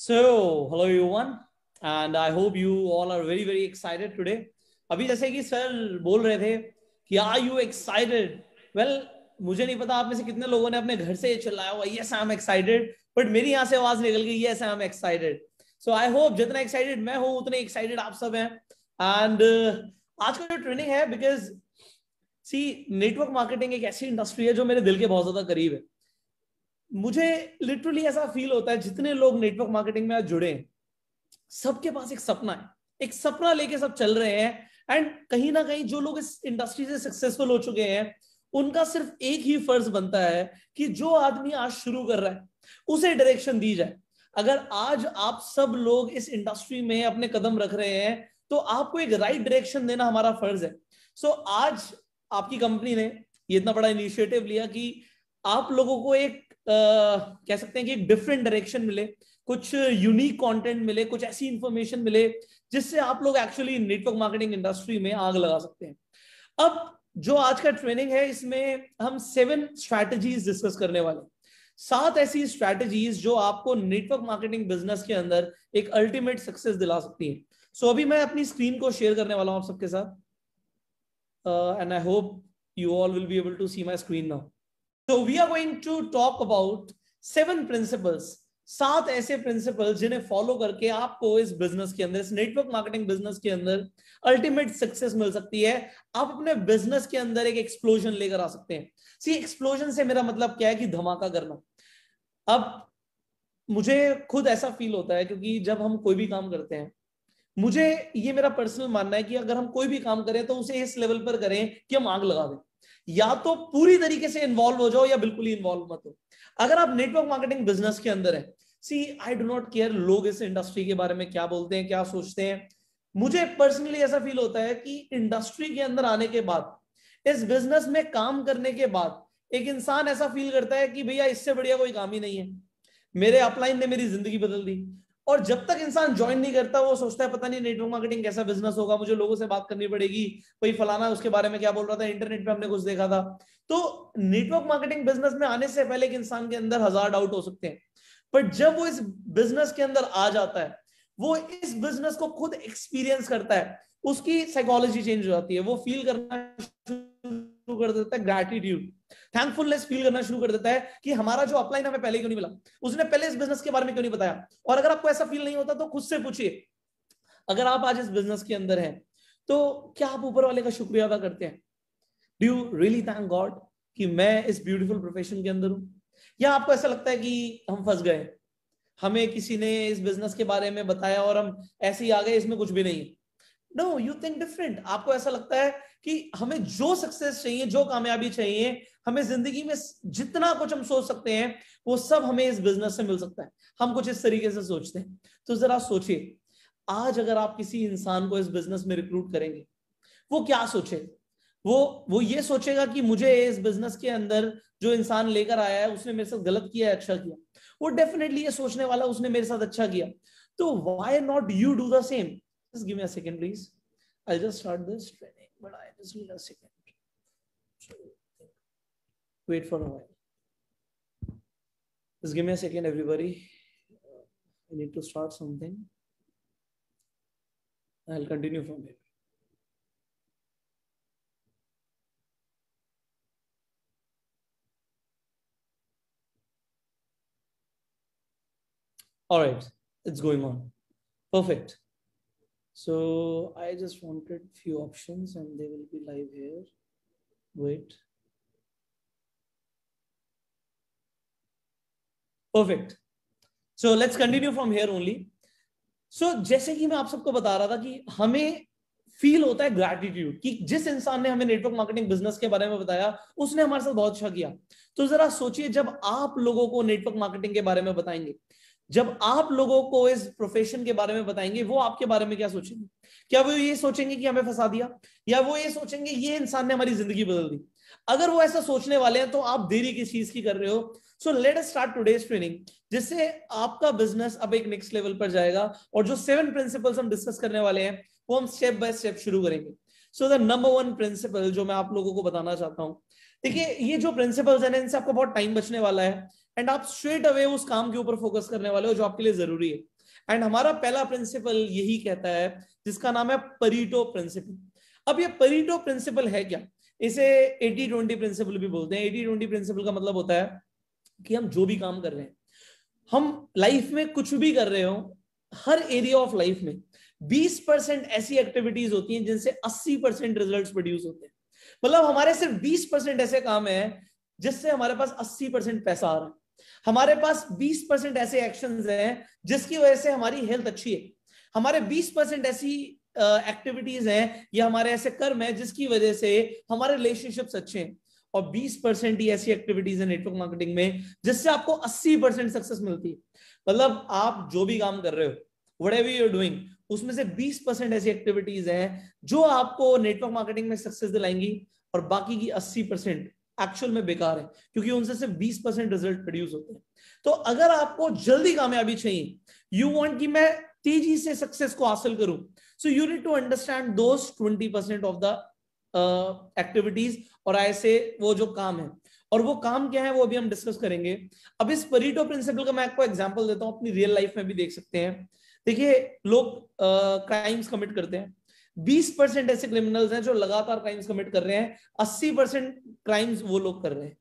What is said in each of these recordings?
So, hello everyone, and I hope you all are very very excited today. अभी जैसे कि sir बोल रहे थे कि आर यू एक्साइटेड वेल मुझे नहीं पता आप में से कितने लोगों ने अपने घर से ये चिल्लाया हुआ yes I am excited but मेरी यहाँ से आवाज निकल गई yes I am excited so I hope जितना एक्साइटेड मैं हूँ उतने एक्साइटेड आप सब हैं एंड uh, आज का जो ट्रेनिंग है बिकॉज सी नेटवर्क मार्केटिंग एक ऐसी इंडस्ट्री है जो मेरे दिल के बहुत ज्यादा करीब है मुझे लिटरली ऐसा फील होता है जितने लोग नेटवर्क मार्केटिंग में आज जुड़े सबके पास एक सपना है एक सपना लेके सब चल रहे हैं एंड कहीं ना कहीं जो लोग इस इंडस्ट्री से सक्सेसफुल हो चुके हैं उनका सिर्फ एक ही फर्ज बनता है कि जो आदमी आज शुरू कर रहा है उसे डायरेक्शन दी जाए अगर आज आप सब लोग इस इंडस्ट्री में अपने कदम रख रहे हैं तो आपको एक राइट डायरेक्शन देना हमारा फर्ज है सो so, आज आपकी कंपनी ने इतना बड़ा इनिशिएटिव लिया कि आप लोगों को एक कह सकते हैं कि डिफरेंट डायरेक्शन मिले कुछ यूनिक कंटेंट मिले कुछ ऐसी इंफॉर्मेशन मिले जिससे आप लोग एक्चुअली नेटवर्क मार्केटिंग इंडस्ट्री में आग लगा सकते हैं अब जो आज का ट्रेनिंग है इसमें हम सेवन स्ट्रैटेजीज डिस्कस करने वाले सात ऐसी स्ट्रैटेजीज जो आपको नेटवर्क मार्केटिंग बिजनेस के अंदर एक अल्टीमेट सक्सेस दिला सकती है सो so, अभी मैं अपनी स्क्रीन को शेयर करने वाला हूं आप सबके साथ and I hope you all will be able to see my screen now So we are going to talk about seven principles. सात ऐसे प्रिंसिपल जिन्हें फॉलो करके आपको इस बिजनेस के अंदर इस नेटवर्क मार्केटिंग बिजनेस के अंदर अल्टीमेट सक्सेस मिल सकती है आप अपने बिजनेस के अंदर एक एक्सप्लोजन लेकर आ सकते हैं सी एक्सप्लोजन से मेरा मतलब क्या है कि धमाका करना अब मुझे खुद ऐसा फील होता है क्योंकि जब हम कोई भी काम करते हैं मुझे ये मेरा पर्सनल मानना है कि अगर हम कोई भी काम करें तो उसे इस लेवल पर करें कि हम आग लगा दें या तो पूरी तरीके से इन्वॉल्व हो जाओ या बिल्कुल ही इन्वॉल्व मत हो अगर आप नेटवर्क मार्केटिंग बिजनेस के अंदर है see I do not care लोग इस इंडस्ट्री के बारे में क्या बोलते हैं क्या सोचते हैं मुझे पर्सनली ऐसा फील होता है कि इंडस्ट्री के अंदर आने के बाद इस बिजनेस में काम करने के बाद एक इंसान ऐसा फील करता है कि भैया इससे बढ़िया कोई काम ही नहीं है मेरे अपलाइन ने मेरी जिंदगी बदल दी और जब तक इंसान ज्वाइन नहीं करता वो सोचता है पता नहीं नेटवर्क मार्केटिंग कैसा बिजनेस होगा मुझे लोगों से बात करनी पड़ेगी भाई फलाना उसके बारे में क्या बोल रहा था इंटरनेट पे हमने कुछ देखा था तो नेटवर्क मार्केटिंग बिजनेस में आने से पहले एक इंसान के अंदर हजार डाउट हो सकते हैं बट जब वो इस बिजनेस के अंदर आ जाता है वो इस बिजनेस को खुद एक्सपीरियंस करता है उसकी साइकोलॉजी चेंज हो जाती है वो फील करना शुरू कर देता है ग्रेटिट्यूड थैंकफुलनेस फील करना शुरू कर देता है कि हमारा जो अपलाइन हमें पहले क्यों नहीं मिला उसने पहले इस बिजनेस के बारे में क्यों नहीं बताया और अगर आपको ऐसा फील नहीं होता तो खुद से पूछिए अगर आप आज इस बिजनेस के अंदर हैं तो क्या आप ऊपर वाले का शुक्रिया अदा करते हैं do you really thank God कि मैं इस ब्यूटीफुल प्रोफेशन के अंदर हूं या आपको ऐसा लगता है कि हम फंस गए हमें किसी ने इस बिजनेस के बारे में बताया और हम ऐसे ही आ गए इसमें कुछ भी नहीं नो यू थिंक डिफरेंट आपको ऐसा लगता है कि हमें जो सक्सेस चाहिए जो कामयाबी चाहिए हमें जिंदगी में जितना कुछ हम सोच सकते हैं वो सब हमें इस बिजनेस से मिल सकता है हम कुछ इस तरीके से सोचते हैं तो जरा सोचिए आज अगर आप किसी इंसान को इस बिजनेस में रिक्रूट करेंगे वो क्या सोचे वो वो ये सोचेगा कि मुझे इस बिजनेस के अंदर जो इंसान लेकर आया है उसने मेरे साथ गलत किया है अच्छा किया वो डेफिनेटली ये सोचने वाला उसने मेरे साथ अच्छा किया तो why not you do the same just give me a second please I just start this trade but I just need a second. wait for a while. Just give me a second, everybody. I need to start something. I'll continue from here. All right, it's going on. Perfect. So I just wanted few options and they will be live here. Wait. perfect so let's continue from here only so jaise ki main aap sabko bata raha tha ki hame feel होता है gratitude कि जिस इंसान ने हमें network marketing business के बारे में बताया उसने हमारे साथ बहुत अच्छा किया तो जरा सोचिए जब आप लोगों को नेटवर्क मार्केटिंग के बारे में बताएंगे जब आप लोगों को इस प्रोफेशन के बारे में बताएंगे वो आपके बारे में क्या सोचेंगे क्या वो ये सोचेंगे कि हमें फंसा दिया या वो ये सोचेंगे ये इंसान ने हमारी जिंदगी बदल दी अगर वो ऐसा सोचने वाले हैं तो आप देरी किस चीज की कर रहे हो so let start today's training जिससे आपका बिजनेस अब एक नेक्स्ट लेवल पर जाएगा और जो सेवन प्रिंसिपल्स हम डिस्कस करने वाले हैं वो हम स्टेप बाय स्टेप शुरू करेंगे so the number one principle जो मैं आप लोगों को बताना चाहता हूँ देखिए ये जो प्रिंसिपल्स हैं इनसे आपका बहुत टाइम बचने वाला है एंड आप स्ट्रेट अवे उस काम के ऊपर फोकस करने वाले हो जो आपके लिए जरूरी है एंड हमारा पहला प्रिंसिपल यही कहता है जिसका नाम है परीटो प्रिंसिपल अब ये परीटो प्रिंसिपल है क्या इसे एटी ट्वेंटी प्रिंसिपल भी बोलते हैं एटी ट्वेंटी प्रिंसिपल का मतलब होता है कि हम जो भी काम कर रहे हैं हम लाइफ में कुछ भी कर रहे हो हर एरिया ऑफ लाइफ में 20 परसेंट ऐसी एक्टिविटीज होती हैं जिनसे 80 परसेंट रिजल्ट प्रोड्यूस होते हैं मतलब हमारे सिर्फ 20 परसेंट ऐसे काम है जिससे हमारे पास 80 परसेंट पैसा आ रहा है हमारे पास 20 परसेंट ऐसे एक्शन हैं जिसकी वजह से हमारी हेल्थ अच्छी है हमारे 20 परसेंट ऐसी एक्टिविटीज हैं या हमारे ऐसे कर्म है जिसकी वजह से हमारे रिलेशनशिप्स अच्छे हैं और 20 परसेंट ही ऐसी एक्टिविटीज है नेटवर्क मार्केटिंग में जिससे आपको 80 परसेंट सक्सेस मिलती है मतलब आप जो भी काम कर रहे हो वट एवर यूर डूइंग उसमें से 20 परसेंट ऐसी एक्टिविटीज हैं जो आपको नेटवर्क मार्केटिंग में सक्सेस दिलाएंगी और बाकी की 80 परसेंट एक्चुअल में बेकार है क्योंकि उनसे सिर्फ बीस परसेंट रिजल्ट प्रोड्यूस होते हैं तो अगर आपको जल्दी कामयाबी चाहिए यू वॉन्ट कि मैं तेजी से सक्सेस को हासिल करूं so you need to understand दो twenty percent of the activities और ऐसे वो जो काम है और वो काम क्या है वो अभी हम डिस्कस करेंगे अब इस परिटो प्रिंसिपल का मैं आपको एग्जाम्पल देता हूँ अपनी रियल लाइफ में भी देख सकते हैं देखिए लोग क्राइम्स uh, कमिट करते हैं बीस परसेंट ऐसे क्रिमिनल्स हैं जो लगातार क्राइम्स कमिट कर रहे हैं अस्सी परसेंट क्राइम्स वो लोग कर रहे हैं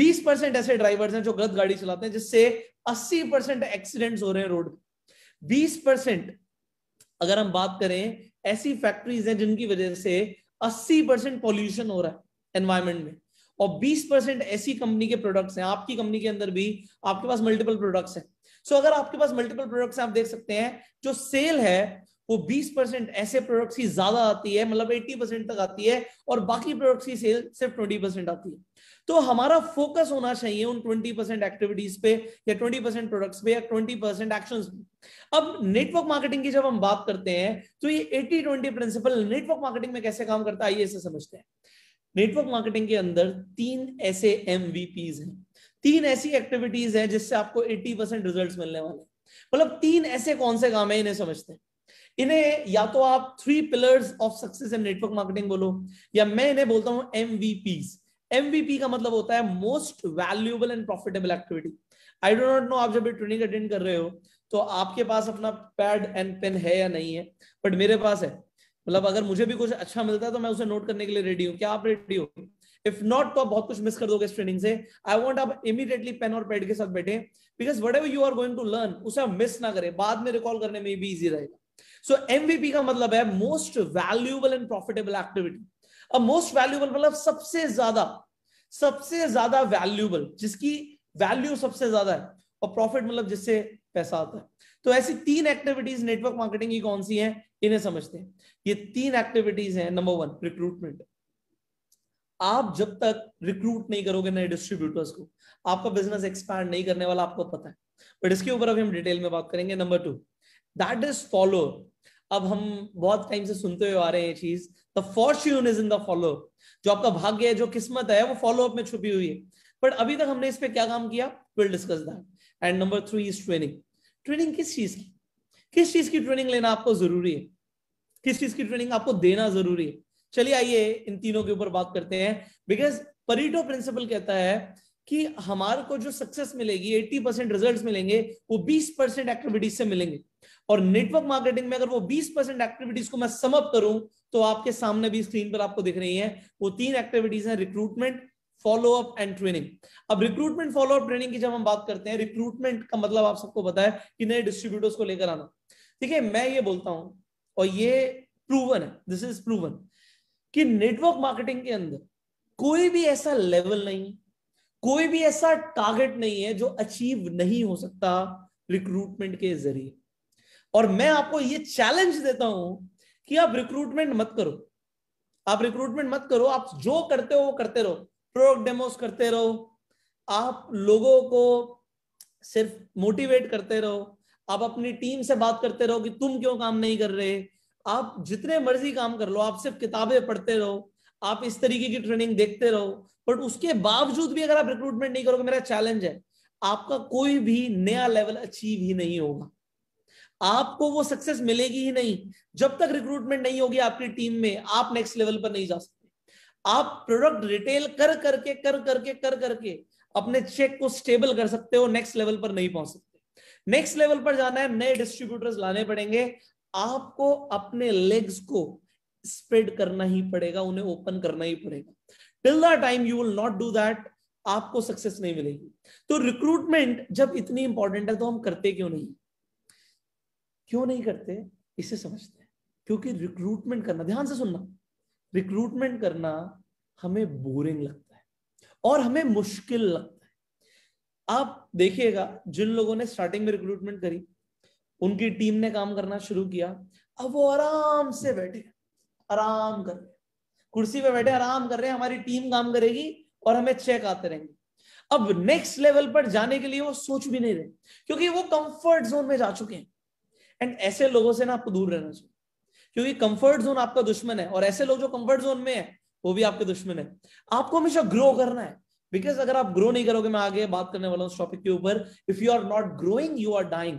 बीस परसेंट ऐसे ड्राइवर्स हैं जो गलत गाड़ी चलाते हैं जिससे अस्सी परसेंट एक्सीडेंट हो रहे हैं रोड बीस परसेंट अगर हम बात करें ऐसी फैक्ट्रीज हैं जिनकी वजह से अस्सी परसेंट पॉल्यूशन हो रहा है एनवायरमेंट में और 20 परसेंट ऐसी कंपनी के प्रोडक्ट्स हैं आपकी कंपनी के अंदर भी आपके पास मल्टीपल प्रोडक्ट्स हैं सो so, अगर आपके पास मल्टीपल प्रोडक्ट्स हैं आप देख सकते हैं जो सेल है वो 20 परसेंट ऐसे प्रोडक्ट्स की ज्यादा आती है मतलब 80 परसेंट तक आती है और बाकी प्रोडक्ट्स की सेल सिर्फ 20 परसेंट आती है तो हमारा फोकस होना चाहिए उन 20 परसेंट एक्टिविटीज पे या 20 परसेंट प्रोडक्ट्स पे या 20 परसेंट एक्शन अब नेटवर्क मार्केटिंग की जब हम बात करते हैं तो ये eighty twenty principle network marketing में कैसे काम करता है आइए इसे समझते हैं नेटवर्क मार्केटिंग के अंदर तीन ऐसे एम हैं तीन ऐसी एक्टिविटीज हैं जिससे आपको 80 परसेंट रिजल्ट मिलने वाले मतलब तीन ऐसे कौन से काम है इन्हें समझते हैं इन्हें या तो आप three pillars of success in network marketing बोलो या मैं इन्हें बोलता हूं एमवीपी एमवीपी का मतलब होता है most valuable and profitable activity I don't not know आप जब ट्रेनिंग अटेंड कर रहे हो तो आपके पास अपना पैड एंड पेन है या नहीं है बट मेरे पास है मतलब अगर मुझे भी कुछ अच्छा मिलता है तो मैं उसे नोट करने के लिए रेडी हूँ क्या आप रेडी हो इफ नॉट तो आप बहुत कुछ मिस कर दोगे इस ट्रेनिंग से आई वॉन्ट आप इमीडिएटली पेन और पैड के साथ बैठे because whatever you are going to learn उसे आप मिस ना करें बाद में रिकॉल करने में भी ईजी रहेगा सो एमवीपी का मतलब है most valuable and profitable activity अब मोस्ट वैल्यूएबल मतलब सबसे ज्यादा सबसे ज्यादा वैल्यूएबल जिसकी वैल्यू सबसे ज्यादा है और प्रॉफिट मतलब जिससे पैसा आता है तो ऐसी तीन एक्टिविटीज नेटवर्क मार्केटिंग की कौन सी है इन्हें समझते हैं ये तीन एक्टिविटीज हैं नंबर वन रिक्रूटमेंट आप जब तक रिक्रूट नहीं करोगे नए डिस्ट्रीब्यूटर्स को आपका बिजनेस एक्सपैंड नहीं करने वाला आपको पता है बट इसके ऊपर अभी हम डिटेल में बात करेंगे number two that is follow अब हम बहुत टाइम से सुनते हुए आ रहे हैं ये चीज the fortune is in the follow जो आपका भाग्य है जो किस्मत है वो फॉलो अप में छुपी हुई है बट अभी तक हमने इस पर क्या काम किया will discuss that and number three is training training किस चीज की किस चीज की ट्रेनिंग लेना आपको जरूरी है किस चीज की ट्रेनिंग आपको देना जरूरी है चलिए आइए इन तीनों के ऊपर बात करते हैं बिकॉज परिटो प्रिंसिपल कहता है कि हमारे को जो सक्सेस मिलेगी 80 परसेंट रिजल्ट मिलेंगे वो 20 परसेंट एक्टिविटीज से मिलेंगे और नेटवर्क मार्केटिंग में अगर वो 20 परसेंट एक्टिविटीज को मैं समअप करूं तो आपके सामने भी स्क्रीन पर आपको दिख रही है वो तीन एक्टिविटीज हैं recruitment follow up and training अब रिक्रूटमेंट फॉलो अप ट्रेनिंग की जब हम बात करते हैं रिक्रूटमेंट का मतलब आप सबको पता है कि नए डिस्ट्रीब्यूटर्स को लेकर आना ठीक है मैं ये बोलता हूं और ये प्रूवन है दिस इज प्रूवन कि नेटवर्क मार्केटिंग के अंदर कोई भी ऐसा लेवल नहीं कोई भी ऐसा टारगेट नहीं है जो अचीव नहीं हो सकता रिक्रूटमेंट के जरिए और मैं आपको ये चैलेंज देता हूं कि आप रिक्रूटमेंट मत करो आप रिक्रूटमेंट मत करो आप जो करते हो वो करते रहो प्रोडक्ट डेमोस करते रहो आप लोगों को सिर्फ मोटिवेट करते रहो आप अपनी टीम से बात करते रहो कि तुम क्यों काम नहीं कर रहे आप जितने मर्जी काम कर लो आप सिर्फ किताबें पढ़ते रहो आप इस तरीके की ट्रेनिंग देखते रहो बट उसके बावजूद भी अगर आप रिक्रूटमेंट नहीं करोगे मेरा चैलेंज है आपका कोई भी नया लेवल अचीव ही नहीं होगा आपको वो सक्सेस मिलेगी ही नहीं जब तक रिक्रूटमेंट नहीं होगी आपकी टीम में आप नेक्स्ट लेवल पर नहीं जा सकते आप प्रोडक्ट रिटेल कर करके कर करके कर करके अपने चेक को स्टेबल कर सकते हो नेक्स्ट लेवल पर नहीं पहुंच सकते नेक्स्ट लेवल पर जाना है नए डिस्ट्रीब्यूटर्स लाने पड़ेंगे आपको अपने लेग्स को स्प्रेड करना ही पड़ेगा उन्हें ओपन करना ही पड़ेगा till the time you will not do that आपको सक्सेस नहीं मिलेगी तो रिक्रूटमेंट जब इतनी इंपॉर्टेंट है तो हम करते क्यों नहीं क्यों नहीं करते इसे समझते हैं क्योंकि रिक्रूटमेंट करना ध्यान से सुनना रिक्रूटमेंट करना हमें बोरिंग लगता है और हमें मुश्किल लगता है आप देखिएगा जिन लोगों ने स्टार्टिंग में रिक्रूटमेंट करी उनकी टीम ने काम करना शुरू किया अब वो आराम से बैठे आराम कर रहे कुर्सी पे बैठे आराम कर रहे हैं हमारी टीम काम करेगी और हमें चेक आते रहेंगे अब नेक्स्ट लेवल पर जाने के लिए वो सोच भी नहीं रहे क्योंकि वो कंफर्ट जोन में जा चुके हैं एंड ऐसे लोगों से ना आपको दूर रहना चाहिए क्योंकि कंफर्ट जोन आपका दुश्मन है और ऐसे लोग जो कंफर्ट जोन में है वो भी आपके दुश्मन है आपको हमेशा ग्रो करना है बिकॉज अगर आप ग्रो नहीं करोगे मैं आगे बात करने वाला हूँ टॉपिक के ऊपर if you are not growing you are dying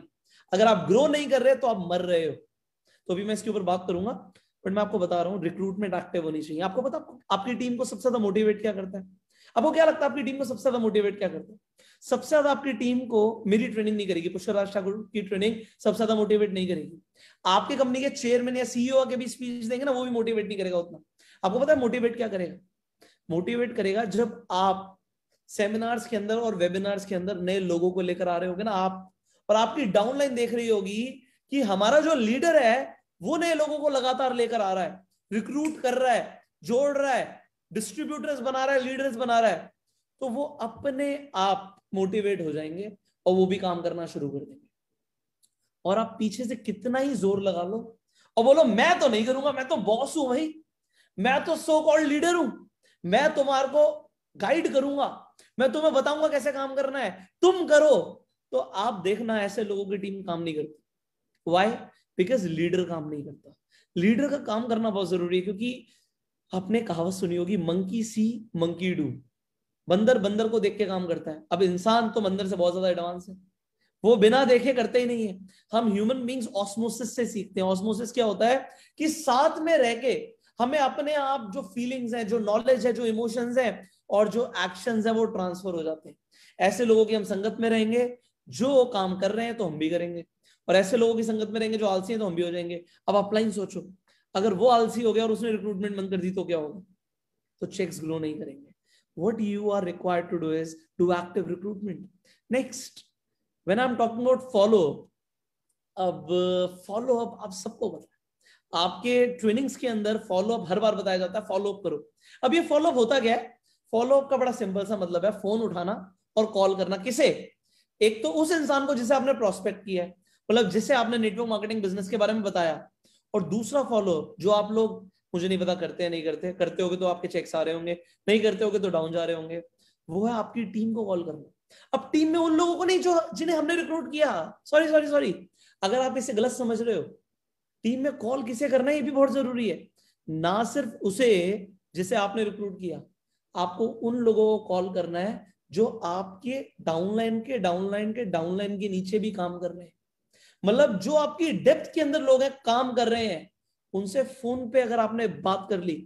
अगर आप ग्रो नहीं कर रहे तो आप मर रहे हो तो अभी मैं इसके ऊपर बात करूंगा बट मैं आपको बता रहा हूँ रिक्रूटमेंट एक्टिव होनी चाहिए आपको पता आपकी टीम को सबसे ज्यादा मोटिवेट क्या करता है आपको क्या लगता है आपकी टीम को सबसे ज्यादा मोटिवेट क्या करते सबसे ज्यादा आपकी टीम को मेरी ट्रेनिंग नहीं करेगी पुष्कर राज ठाकुर की ट्रेनिंग सबसे ज्यादा मोटिवेट नहीं करेगी आपके कंपनी के चेयरमैन या सीईओ के भी स्पीच देंगे ना वो भी मोटिवेट नहीं करेगा उतना आपको पता है मोटिवेट क्या करेगा मोटिवेट करेगा जब आप सेमिनार्स के अंदर और वेबिनार्स के अंदर नए लोगों को लेकर आ रहे हो ना आप और आपकी डाउनलाइन देख रही होगी कि हमारा जो लीडर है वो नए लोगों को लगातार लेकर आ रहा है रिक्रूट कर रहा है जोड़ रहा है डिस्ट्रीब्यूटर्स बना रहा है लीडर्स बना रहा है तो वो अपने आप मोटिवेट हो जाएंगे और वो भी काम करना शुरू कर देंगे और आप पीछे से कितना ही जोर लगा लो और बोलो मैं तो नहीं करूंगा मैं तो बॉस हूं भाई मैं तो सो कॉल्ड लीडर हूं मैं तुम्हारे को गाइड करूंगा मैं तुम्हें बताऊंगा कैसे काम करना है तुम करो तो आप देखना ऐसे लोगों की टीम काम नहीं करती वाई बिकॉज लीडर काम नहीं करता लीडर का काम करना बहुत जरूरी है क्योंकि आपने कहावत सुनी होगी मंकी सी मंकी डू बंदर बंदर को देख के काम करता है अब इंसान तो बंदर से बहुत ज्यादा एडवांस है वो बिना देखे करते ही नहीं है हम ह्यूमन बींग्स ऑस्मोसिस से सीखते हैं ऑस्मोसिस क्या होता है कि साथ में रह के हमें अपने आप जो फीलिंग्स हैं जो नॉलेज है जो इमोशंस हैं और जो एक्शंस हैं वो ट्रांसफर हो जाते हैं ऐसे लोगों की हम संगत में रहेंगे जो काम कर रहे हैं तो हम भी करेंगे और ऐसे लोगों की संगत में रहेंगे जो आलसी हैं तो हम भी हो जाएंगे अब अपलाइन सोचो अगर वो आलसी हो गया और उसने रिक्रूटमेंट बंद कर दी तो क्या होगा तो चेक्स ग्लो नहीं करेंगे what you are required to do is do active recruitment next when I am talking about follow अब फॉलो अप आप सबको पता है आपके ट्रेनिंग्स के अंदर फॉलो अप हर बार बताया जाता है फॉलो अप करो अब ये फॉलो अप होता क्या है फॉलो अप का बड़ा सिंपल सा मतलब है फोन उठाना और कॉल करना किसे एक तो उस इंसान को जिसे आपने प्रोस्पेक्ट किया है मतलब जिसे आपने नेटवर्क मार्केटिंग बिजनेस के बारे में बताया और दूसरा फॉलो जो आप लोग मुझे नहीं पता करते हैं नहीं करते करते होगे तो आपके चेक्स आ रहे होंगे नहीं करते होगे तो डाउन जा रहे होंगे वो है आपकी टीम को कॉल करना अब टीम में उन लोगों को नहीं जो जिन्हें हमने रिक्रूट किया सॉरी सॉरी सॉरी अगर आप इसे गलत समझ रहे हो टीम में कॉल किसे करना ये भी बहुत जरूरी है ना सिर्फ उसे जिसे आपने रिक्रूट किया आपको उन लोगों को कॉल करना है जो आपके डाउनलाइन के डाउनलाइन के डाउनलाइन के नीचे भी काम कर रहे हैं मतलब जो आपकी डेप्थ के अंदर लोग हैं काम कर रहे हैं उनसे फोन पे अगर आपने बात कर ली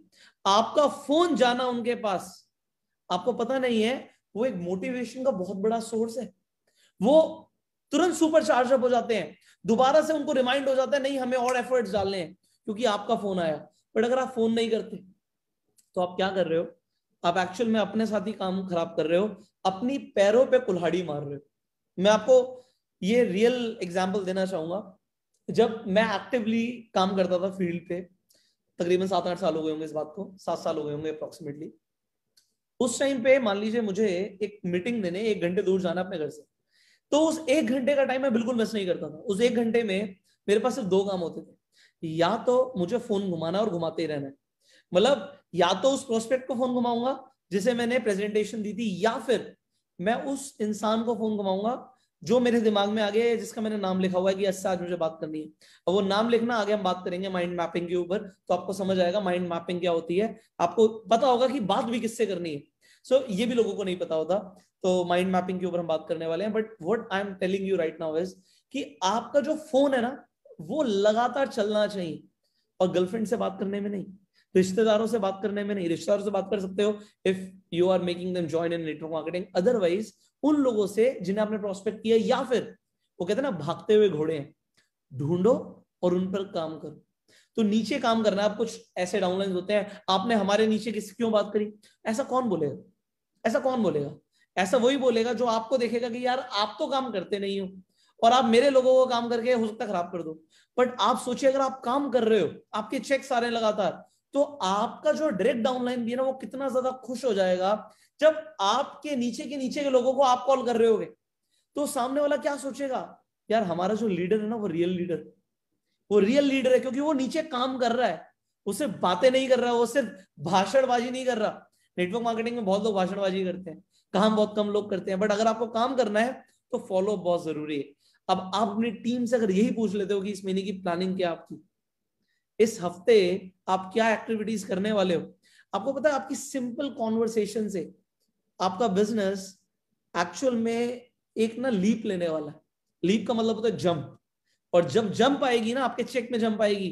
आपका फोन जाना उनके पास आपको पता नहीं है वो एक मोटिवेशन का बहुत बड़ा सोर्स है वो तुरंत सुपर चार्ज अप हो जाते हैं दोबारा से उनको रिमाइंड हो जाता है नहीं हमें और एफर्ट्स डालने हैं क्योंकि आपका फोन आया बट अगर आप फोन नहीं करते तो आप क्या कर रहे हो आप एक्चुअल में अपने साथ ही काम खराब कर रहे हो अपनी पैरों पे कुल्हाड़ी मार रहे हो मैं आपको ये रियल एग्जाम्पल देना चाहूंगा जब मैं एक्टिवली काम करता था फील्ड पे तकरीबन सात आठ साल हो गए होंगे इस बात को सात साल हो गए होंगे अप्रोक्सीमेटली उस टाइम पे मान लीजिए मुझे एक मीटिंग देने एक घंटे दूर जाना अपने घर से तो उस एक घंटे का टाइम मैं बिल्कुल मिस नहीं करता था उस एक घंटे में मेरे पास सिर्फ दो काम होते थे या तो मुझे फोन घुमाना और घुमाते ही रहना मतलब या तो उस प्रोस्पेक्ट को फोन घुमाऊंगा जिसे मैंने प्रेजेंटेशन दी थी या फिर मैं उस इंसान को फोन घुमाऊंगा जो मेरे दिमाग में आ गया जिसका मैंने नाम लिखा हुआ है कि अच्छा आज मुझे बात करनी है और वो नाम लिखना आगे हम बात करेंगे माइंड मैपिंग के ऊपर तो आपको समझ आएगा माइंड मैपिंग क्या होती है आपको पता होगा कि बात भी किससे करनी है सो so, ये भी लोगों को नहीं पता होता तो माइंड मैपिंग के ऊपर हम बात करने वाले हैं but what I am telling you right now is कि आपका जो फोन है ना वो लगातार चलना चाहिए और गर्लफ्रेंड से बात करने में नहीं रिश्तेदारों से बात करने में नहीं रिश्तेदारों से बात कर सकते हो if you are making them join in network marketing otherwise उन लोगों से जिन्हें आपने प्रोस्पेक्ट किया या फिर वो कहते हैं ना भागते हुए घोड़े हैं ढूंढो और उन पर काम करो तो नीचे काम करना आप कुछ ऐसे डाउनलाइन होते हैं आपने हमारे नीचे किसी क्यों बात करी ऐसा कौन बोलेगा ऐसा कौन बोलेगा ऐसा वही बोलेगा जो आपको देखेगा कि यार आप तो काम करते नहीं हो और आप मेरे लोगों को काम करके हो सकता खराब कर दो बट आप सोचिए अगर आप काम कर रहे हो आपके चेक सारे लगातार तो आपका जो डायरेक्ट डाउनलाइन भी है ना वो कितना ज्यादा खुश हो जाएगा जब आपके नीचे के नीचे के लोगों को आप कॉल कर रहे होगे तो सामने वाला क्या सोचेगा यार हमारा जो लीडर है ना वो रियल लीडर वो रियल लीडर है क्योंकि वो नीचे काम कर रहा है उसे बातें नहीं कर रहा वो सिर्फ भाषणबाजी नहीं कर रहा नेटवर्क मार्केटिंग में बहुत लोग भाषणबाजी करते हैं काम बहुत कम लोग करते हैं बट अगर आपको काम करना है तो फॉलो बहुत जरूरी है अब आप अपनी टीम से अगर यही पूछ लेते हो कि इस महीने की प्लानिंग क्या आपकी इस हफ्ते आप क्या एक्टिविटीज करने वाले हो आपको पता है आपकी सिंपल कॉन्वर्सेशन से आपका बिजनेस एक्चुअल में एक ना लीप लेने वाला है लीप का मतलब होता है जंप और जब जंप आएगी ना आपके चेक में जंप आएगी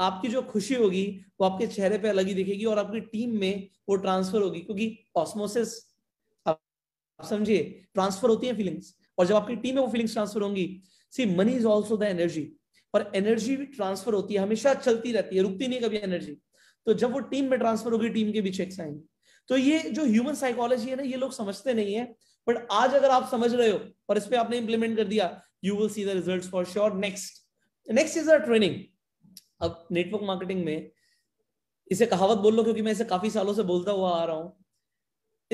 आपकी जो खुशी होगी वो आपके चेहरे पे अलग ही दिखेगी और आपकी टीम में वो ट्रांसफर होगी क्योंकि ऑस्मोसिस आप समझिए ट्रांसफर होती है फीलिंग्स और जब आपकी टीम में वो फीलिंग्स ट्रांसफर होंगी see money is also the energy और एनर्जी भी ट्रांसफर होती है हमेशा चलती रहती है रुकती नहीं कभी एनर्जी तो जब वो टीम में ट्रांसफर होगी टीम के भी चेक्स आएंगे तो ये जो ह्यूमन साइकोलॉजी है ना ये लोग समझते नहीं है बट आज अगर आप समझ रहे हो और इस पर आपने इंप्लीमेंट कर दिया you will see the result for sure next next is a training अब नेटवर्क मार्केटिंग में इसे कहावत बोल लो क्योंकि मैं इसे काफी सालों से बोलता हुआ आ रहा हूं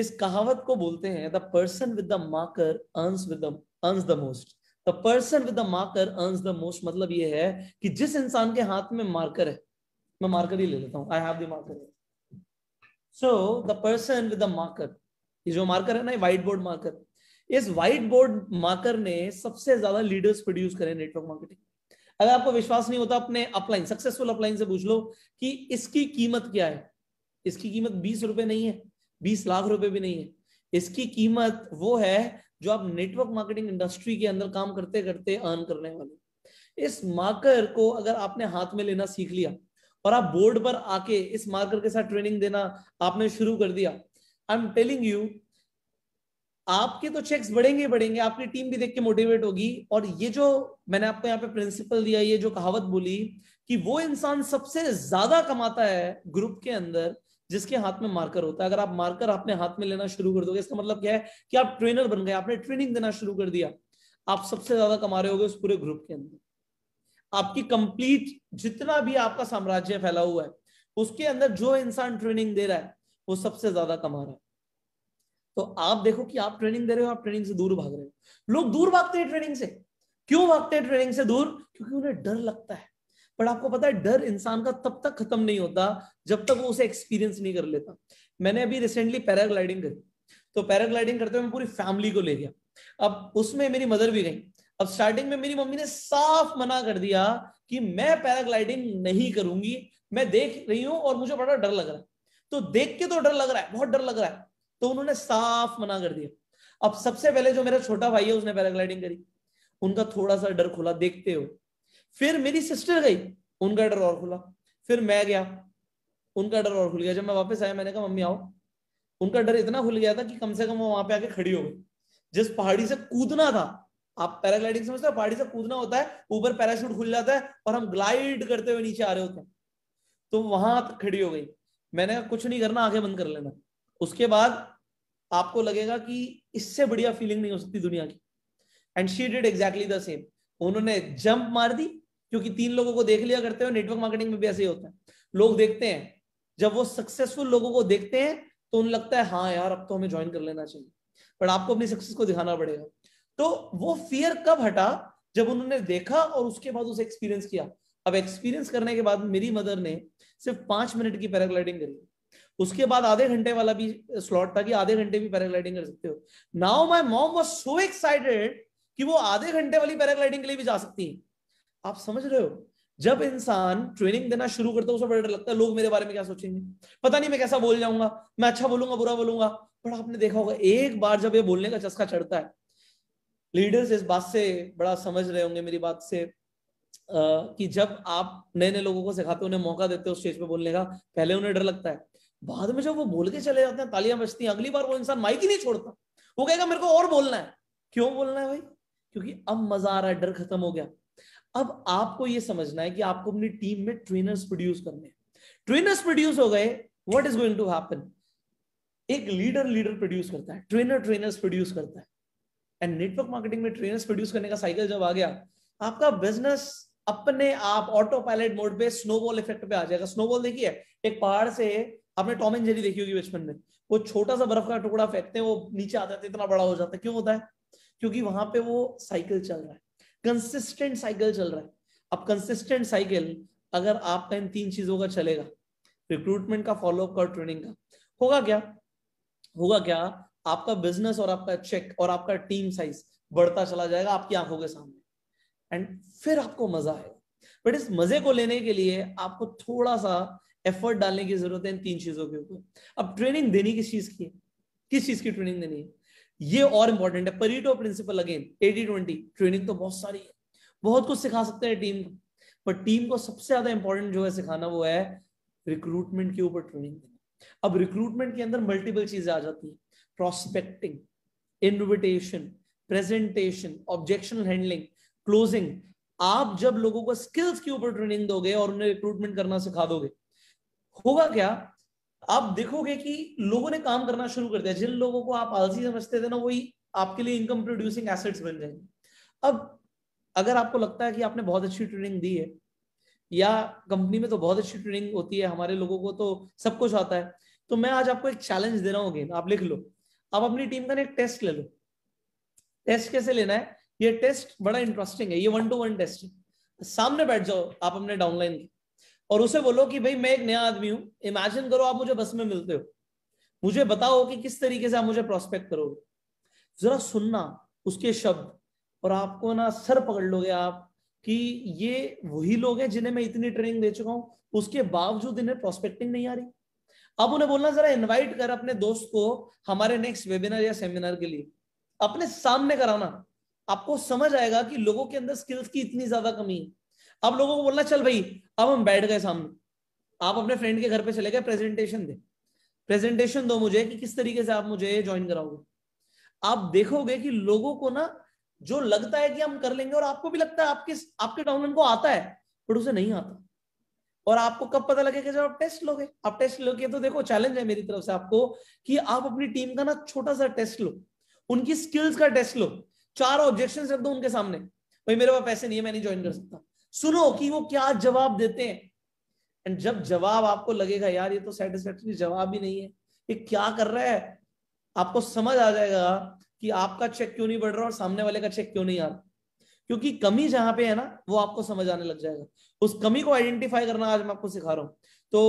इस कहावत को बोलते हैं the person with the marker earns with earns the most the person with the marker earns the most मतलब ये है कि जिस इंसान के हाथ में मार्कर है मैं मार्कर ही ले लेता हूँ I have the marker So the person with the marker, ये जो marker है ना white बोर्ड marker, इस व्हाइट बोर्ड मार्कर ने सबसे ज्यादा लीडर्स प्रोड्यूस करे नेटवर्क मार्केटिंग अगर आपको विश्वास नहीं होता अपने अपलाइन सक्सेसफुल अपलाइन से पूछ लो कि इसकी कीमत क्या है इसकी कीमत बीस रुपए नहीं है बीस लाख रुपए भी नहीं है इसकी कीमत वो है जो आप नेटवर्क मार्केटिंग इंडस्ट्री के अंदर काम करते करते अर्न करने वाले इस मार्कर को अगर आपने हाथ में लेना सीख लिया और आप बोर्ड पर आके इस मार्कर के साथ ट्रेनिंग देना आपने शुरू कर दिया आई एम टेलिंग यू आपके तो चेक्स बढ़ेंगे बढ़ेंगे आपकी टीम भी देख के मोटिवेट होगी और ये जो मैंने आपको यहाँ पे प्रिंसिपल दिया ये जो कहावत बोली कि वो इंसान सबसे ज्यादा कमाता है ग्रुप के अंदर जिसके हाथ में मार्कर होता है अगर आप मार्कर अपने हाथ में लेना शुरू कर दोगे इसका मतलब क्या है कि आप ट्रेनर बन गए आपने ट्रेनिंग देना शुरू कर दिया आप सबसे ज्यादा कमा रहे हो उस पूरे ग्रुप के अंदर आपकी कंप्लीट जितना भी आपका साम्राज्य फैला हुआ है उसके अंदर जो इंसान ट्रेनिंग दे रहा है वो सबसे ज्यादा कमा रहा है तो आप देखो कि आप ट्रेनिंग दे रहे हो आप ट्रेनिंग से दूर भाग रहे हो लोग दूर भागते हैं ट्रेनिंग से क्यों भागते हैं ट्रेनिंग से दूर क्योंकि उन्हें डर लगता है पर आपको पता है डर इंसान का तब तक खत्म नहीं होता जब तक वो उसे एक्सपीरियंस नहीं कर लेता मैंने अभी रिसेंटली पैराग्लाइडिंग करी तो पैराग्लाइडिंग करते हुए मैं पूरी फैमिली को ले गया अब उसमें मेरी मदर भी गई अब स्टार्टिंग में मेरी मम्मी ने साफ मना कर दिया कि मैं पैराग्लाइडिंग नहीं करूंगी मैं देख रही हूं और मुझे बड़ा डर लग रहा है तो देख के तो डर लग रहा है बहुत डर लग रहा है तो उन्होंने साफ मना कर दिया अब सबसे पहले जो मेरा छोटा भाई है उसने पैराग्लाइडिंग करी उनका थोड़ा सा डर खुला देखते हो फिर मेरी सिस्टर गई उनका डर और खुला फिर मैं गया उनका डर और खुल गया जब मैं वापस आया मैंने कहा मम्मी आओ उनका डर इतना खुल गया था कि कम से कम वो वहां पे आके खड़ी हो गई जिस पहाड़ी से कूदना था आप पैराग्लाइडिंग समझते हो पहाड़ी से कूदना होता है ऊपर पैराशूट खुल जाता है और हम ग्लाइड करते हुए नीचे आ रहे होते हैं तो वहां खड़ी हो गई मैंने कुछ नहीं करना आगे बंद कर लेना उसके बाद आपको लगेगा कि इससे बढ़िया फीलिंग नहीं हो सकती दुनिया की and she did exactly the same उन्होंने जंप मार दी क्योंकि तीन लोगों को देख लिया करते हो नेटवर्क मार्केटिंग में भी ऐसे ही होता है लोग देखते हैं जब वो सक्सेसफुल लोगों को देखते हैं तो उन लगता है हाँ यार अब तो हमें ज्वाइन कर लेना चाहिए बट आपको अपनी सक्सेस को दिखाना पड़ेगा तो वो फियर कब हटा जब उन्होंने देखा और उसके बाद उसे एक्सपीरियंस किया अब एक्सपीरियंस करने के बाद मेरी मदर ने सिर्फ पांच मिनट की पैराग्लाइडिंग करी उसके बाद आधे घंटे वाला भी स्लॉट था कि आधे घंटे भी पैराग्लाइडिंग कर सकते हो now my mom was so excited कि वो आधे घंटे वाली पैराग्लाइडिंग के लिए भी जा सकती है आप समझ रहे हो जब इंसान ट्रेनिंग देना शुरू करता है उसे बड़ा डर लगता है लोग मेरे बारे में क्या सोचेंगे पता नहीं मैं कैसा बोल जाऊंगा मैं अच्छा बोलूंगा बुरा बोलूंगा पर आपने देखा होगा एक बार जब ये बोलने का चस्का चढ़ता है लीडर्स इस बात से बड़ा समझ रहे होंगे मेरी बात से Uh, कि जब आप नए नए लोगों को सिखाते हो उन्हें मौका देते हो स्टेज पे बोलने का पहले उन्हें डर लगता है बाद में जब वो बोल के चले जाते हैं तालियां बजती हैं अगली बार वो इंसान माइक ही नहीं छोड़ता वो कहेगा मेरे को और बोलना है क्यों बोलना है भाई क्योंकि अब मजा आ रहा है डर खत्म हो गया अब आपको ये समझना है कि आपको अपनी टीम में ट्रेनर्स प्रोड्यूस करने ट्रेनर्स प्रोड्यूस हो गए what is going to happen एक लीडर लीडर प्रोड्यूस करता है ट्रेनर ट्रेनर्स प्रोड्यूस करता है एंड नेटवर्क मार्केटिंग में ट्रेनर्स प्रोड्यूस करने का साइकिल जब आ गया आपका बिजनेस अपने आप ऑटो पायलट मोड पे स्नोबॉल इफेक्ट पे आ जाएगा स्नोबॉल देखिए एक पहाड़ से आपने टॉम एंड जेरी देखी होगी बचपन में वो छोटा सा बर्फ का टुकड़ा फेंकते हैं वो नीचे आ जाते इतना बड़ा हो जाता है क्यों होता है क्योंकि वहां पे वो साइकिल चल रहा है कंसिस्टेंट साइकिल चल रहा है अब कंसिस्टेंट साइकिल अगर आपका इन तीन चीजों का चलेगा रिक्रूटमेंट का फॉलोअप का ट्रेनिंग का होगा क्या होगा क्या आपका बिजनेस और आपका चेक और आपका टीम साइज बढ़ता चला जाएगा आपकी आंखों के सामने एंड फिर आपको मजा आएगा बट इस मजे को लेने के लिए आपको थोड़ा सा एफर्ट डालने की जरूरत है इन तीन चीजों के ऊपर अब ट्रेनिंग देनी किस चीज की है किस चीज की ट्रेनिंग देनी है ये और इंपॉर्टेंट है Pareto principle again eighty twenty training तो बहुत सारी है बहुत कुछ सिखा सकते हैं टीम को पर टीम को सबसे ज्यादा इंपॉर्टेंट जो है सिखाना वो है रिक्रूटमेंट के ऊपर ट्रेनिंग देना अब रिक्रूटमेंट के अंदर मल्टीपल चीजें आ जाती है prospecting, invitation, presentation objection handling closing आप जब लोगों को स्किल्स के ऊपर ट्रेनिंग दोगे और उन्हें रिक्रूटमेंट करना सिखा दोगे होगा क्या आप देखोगे कि लोगों ने काम करना शुरू कर दिया जिन लोगों को आप आलसी समझते थे ना वही आपके लिए इनकम प्रोड्यूसिंग एसेट्स बन जाएंगे अब अगर आपको लगता है कि आपने बहुत अच्छी ट्रेनिंग दी है या कंपनी में तो बहुत अच्छी ट्रेनिंग होती है हमारे लोगों को तो सब कुछ आता है तो मैं आज आपको एक चैलेंज दे रहा हूँ आप लिख लो अब अपनी टीम का ना एक टेस्ट ले लो टेस्ट कैसे लेना है ये टेस्ट बड़ा इंटरेस्टिंग है ये वन टू वन टेस्ट है सामने बैठ जाओ आप अपने डाउनलाइन के और उसे बोलो कि भाई मैं एक नया आदमी हूं इमेजिन करो आप मुझे बस में मिलते हो मुझे बताओ कि किस तरीके से आप मुझे प्रोस्पेक्ट करोगे जरा सुनना उसके शब्द और आपको ना सर पकड़ लोगे आप कि ये वही लोग हैं जिन्हें मैं इतनी ट्रेनिंग दे चुका हूं उसके बावजूद इन्हें प्रोस्पेक्टिंग नहीं आ रही अब उन्हें बोलना जरा इनवाइट कर अपने दोस्त को हमारे नेक्स्ट वेबिनार या सेमिनार के लिए अपने सामने कराना आपको समझ आएगा कि लोगों के अंदर स्किल्स की इतनी ज्यादा कमी है अब लोगों को बोलना चल भाई अब हम बैठ गए सामने आप अपने फ्रेंड के घर पे चले गए प्रेजेंटेशन दे प्रेजेंटेशन दो मुझे कि किस तरीके से आप मुझे ज्वाइन कराओगे आप देखोगे कि लोगों को ना जो लगता है कि हम कर लेंगे और आपको भी लगता है आपके आपके डाउनलाइन को आता है बट उसे नहीं आता और आपको कब पता लगेगा जब आप टेस्ट लोगे आप टेस्ट लोगे तो देखो चैलेंज है मेरी तरफ से आपको कि आप अपनी टीम का ना छोटा सा टेस्ट लो उनकी स्किल्स का टेस्ट लो चार ऑब्जेक्शन रख दो उनके सामने भाई मेरे पास पैसे नहीं है मैं नहीं ज्वाइन कर सकता सुनो कि वो क्या जवाब देते हैं एंड जब जवाब आपको लगेगा यार ये तो सेटिस्फेक्ट्री जवाब ही नहीं है ये क्या कर रहा है आपको समझ आ जाएगा कि आपका चेक क्यों नहीं बढ़ रहा और सामने वाले का चेक क्यों नहीं आ रहा क्योंकि कमी जहां पे है ना वो आपको समझ आने लग जाएगा उस कमी को आइडेंटिफाई करना आज मैं आपको सिखा रहा हूँ तो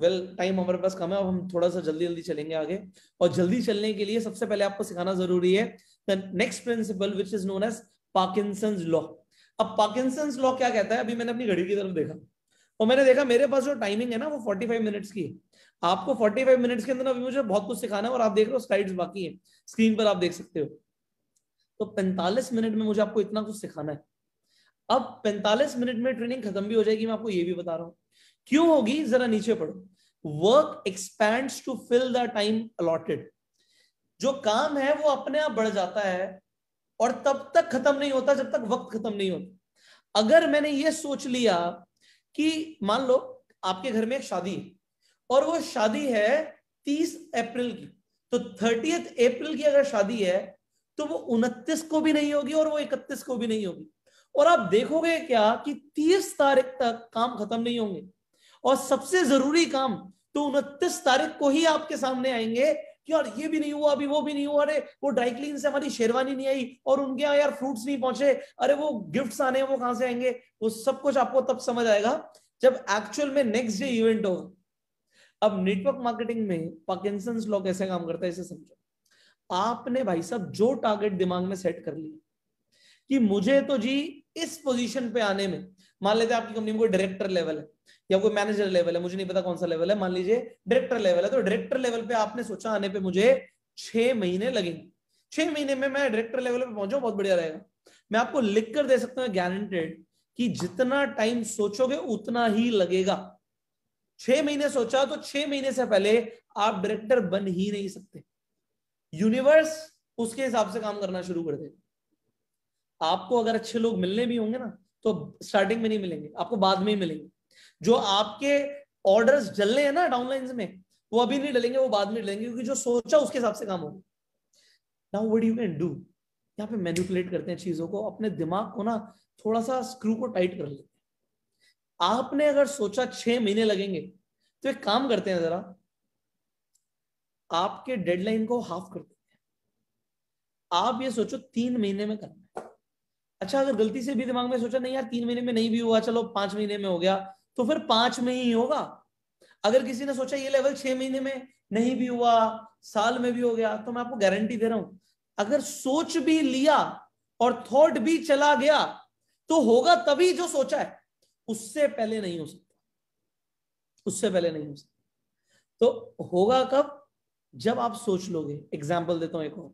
वेल well, टाइम हमारे पास कम है अब हम थोड़ा सा जल्दी जल्दी चलेंगे आगे और जल्दी चलने के लिए सबसे पहले आपको सिखाना जरूरी है the next principle which is known as Parkinson law अब पार्किसन लॉ क्या कहता है अभी मैंने अपनी घड़ी की तरफ देखा और मैंने देखा मेरे पास जो टाइमिंग है ना वो 45 मिनट्स की है आपको 45 मिनट्स के अंदर अभी मुझे बहुत कुछ सिखाना है और आप देख रहे हो स्लाइड्स बाकी है स्क्रीन पर आप देख सकते हो तो 45 मिनट में मुझे आपको इतना कुछ सिखाना है अब 45 मिनट में ट्रेनिंग खत्म भी हो जाएगी मैं आपको ये भी बता रहा हूं क्यों होगी जरा नीचे पढ़ो work expand to fill the time allotted जो काम है वो अपने आप बढ़ जाता है और तब तक खत्म नहीं होता जब तक वक्त खत्म नहीं होता अगर मैंने ये सोच लिया कि मान लो आपके घर में एक शादी है और वो शादी है 30 अप्रैल की तो थर्टी अप्रैल की अगर शादी है तो वो उनतीस को भी नहीं होगी और वो इकतीस को भी नहीं होगी और आप देखोगे क्या कि तीस तारीख तक काम खत्म नहीं होंगे और सबसे जरूरी काम तो उनतीस तारीख को ही आपके सामने आएंगे कि यार ये भी नहीं हुआ अभी वो भी नहीं हुआ अरे वो ड्राई क्लीन से हमारी शेरवानी नहीं आई और उनके यहाँ यार फ्रूट्स नहीं पहुंचे अरे वो गिफ्ट्स आने हैं वो कहां से आएंगे वो सब कुछ आपको तब समझ आएगा जब एक्चुअल में नेक्स्ट डे इवेंट होगा अब नेटवर्क मार्केटिंग में पाकिस्तान लॉ कैसे काम करता है इसे समझो आपने भाई साहब जो टारगेट दिमाग में सेट कर लिया कि मुझे तो जी इस पोजीशन पे आने में मान लेते आपकी कंपनी में कोई डायरेक्टर लेवल है या कोई मैनेजर लेवल है मुझे नहीं पता कौन सा लेवल है मान लीजिए डायरेक्टर लेवल है तो डायरेक्टर लेवल पे आपने सोचा आने पे मुझे छह महीने लगेंगे छह महीने में मैं डायरेक्टर लेवल पे पहुंचा बहुत बढ़िया रहेगा मैं आपको लिख कर दे सकता हूं गारंटेड कि जितना टाइम सोचोगे उतना ही लगेगा छह महीने सोचा तो छह महीने से पहले आप डायरेक्टर बन ही नहीं सकते यूनिवर्स उसके हिसाब से काम करना शुरू कर देगा आपको अगर अच्छे लोग मिलने भी होंगे ना तो स्टार्टिंग में नहीं मिलेंगे आपको बाद में ही मिलेंगे जो आपके ऑर्डर्स डलने हैं ना डाउनलाइंस में वो अभी नहीं डलेंगे वो बाद में डलेंगे क्योंकि जो सोचा उसके हिसाब से काम होगा now what you can do यहाँ पे मैनिपुलेट करते हैं चीजों को अपने दिमाग को ना थोड़ा सा स्क्रू को टाइट कर लेते हैं आपने अगर सोचा छह महीने लगेंगे तो एक काम करते हैं जरा आपके डेडलाइन को हाफ कर देते हैं आप ये सोचो तीन महीने में करना है अच्छा अगर गलती से भी दिमाग में सोचा नहीं यार तीन महीने में नहीं भी हुआ चलो पांच महीने में हो गया तो फिर पांच में ही होगा अगर किसी ने सोचा ये लेवल छह महीने में नहीं भी हुआ साल में भी हो गया तो मैं आपको गारंटी दे रहा हूं अगर सोच भी लिया और थॉट भी चला गया तो होगा तभी जो सोचा है उससे पहले नहीं हो सकता उससे पहले नहीं हो सकता तो होगा कब जब आप सोच लोगे एग्जाम्पल देता हूं एक और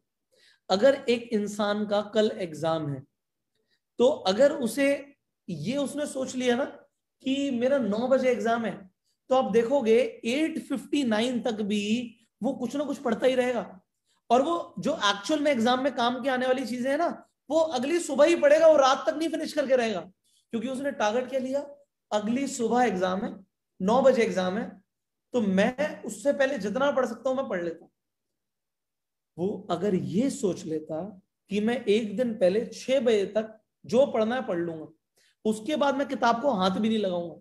अगर एक इंसान का कल एग्जाम है तो अगर उसे ये उसने सोच लिया ना कि मेरा नौ बजे एग्जाम है तो आप देखोगे एट फिफ्टी नाइन तक भी वो कुछ ना कुछ पढ़ता ही रहेगा और वो जो एक्चुअल में एग्जाम में काम के आने वाली चीजें है ना वो अगली सुबह ही पढ़ेगा और रात तक नहीं फिनिश करके रहेगा क्योंकि उसने टारगेट क्या लिया अगली सुबह एग्जाम है नौ बजे एग्जाम है तो मैं उससे पहले जितना पढ़ सकता हूं मैं पढ़ लेता वो अगर ये सोच लेता कि मैं एक दिन पहले छह बजे तक जो पढ़ना है पढ़ लूंगा उसके बाद मैं किताब को हाथ भी नहीं लगाऊंगा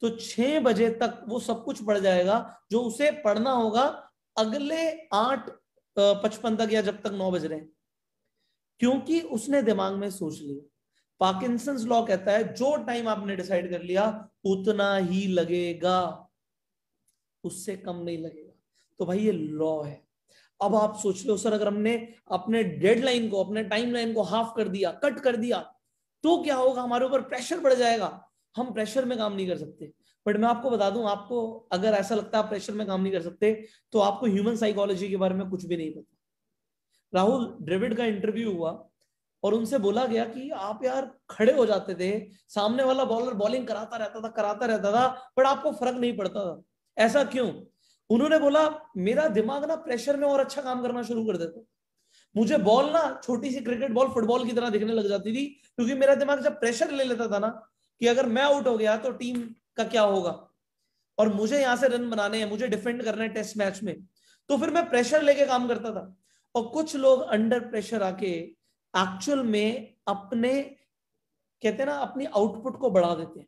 तो छह बजे तक वो सब कुछ पढ़ जाएगा जो उसे पढ़ना होगा अगले आठ पचपन तक या जब तक नौ बज रहे हैं क्योंकि उसने दिमाग में सोच लिया पार्किंसंस लॉ कहता है जो टाइम आपने डिसाइड कर लिया उतना ही लगेगा उससे कम नहीं लगेगा तो भाई ये लॉ है अब आप सोच लो सर अगर हमने अपने डेडलाइन को अपने टाइमलाइन को हाफ कर दिया कट कर दिया तो क्या होगा हमारे ऊपर प्रेशर बढ़ जाएगा हम प्रेशर में काम नहीं कर सकते बट मैं आपको बता दूं आपको अगर ऐसा लगता है आप प्रेशर में काम नहीं कर सकते तो आपको ह्यूमन साइकोलॉजी के बारे में कुछ भी नहीं पता राहुल ड्रेविड का इंटरव्यू हुआ और उनसे बोला गया कि आप यार खड़े हो जाते थे सामने वाला बॉलर बॉलिंग कराता रहता था कराता रहता था बट आपको फर्क नहीं पड़ता था ऐसा क्यों उन्होंने बोला मेरा दिमाग ना प्रेशर में और अच्छा काम करना शुरू कर देता मुझे बॉल ना छोटी सी क्रिकेट बॉल फुटबॉल की तरह दिखने लग जाती थी क्योंकि मेरा दिमाग जब प्रेशर ले लेता था ना कि अगर मैं आउट हो गया तो टीम का क्या होगा और मुझे यहां से रन बनाने हैं मुझे डिफेंड करना है टेस्ट मैच में तो फिर मैं प्रेशर लेके काम करता था और कुछ लोग अंडर प्रेशर आके एक्चुअल में अपने कहते हैं ना अपनी आउटपुट को बढ़ा देते हैं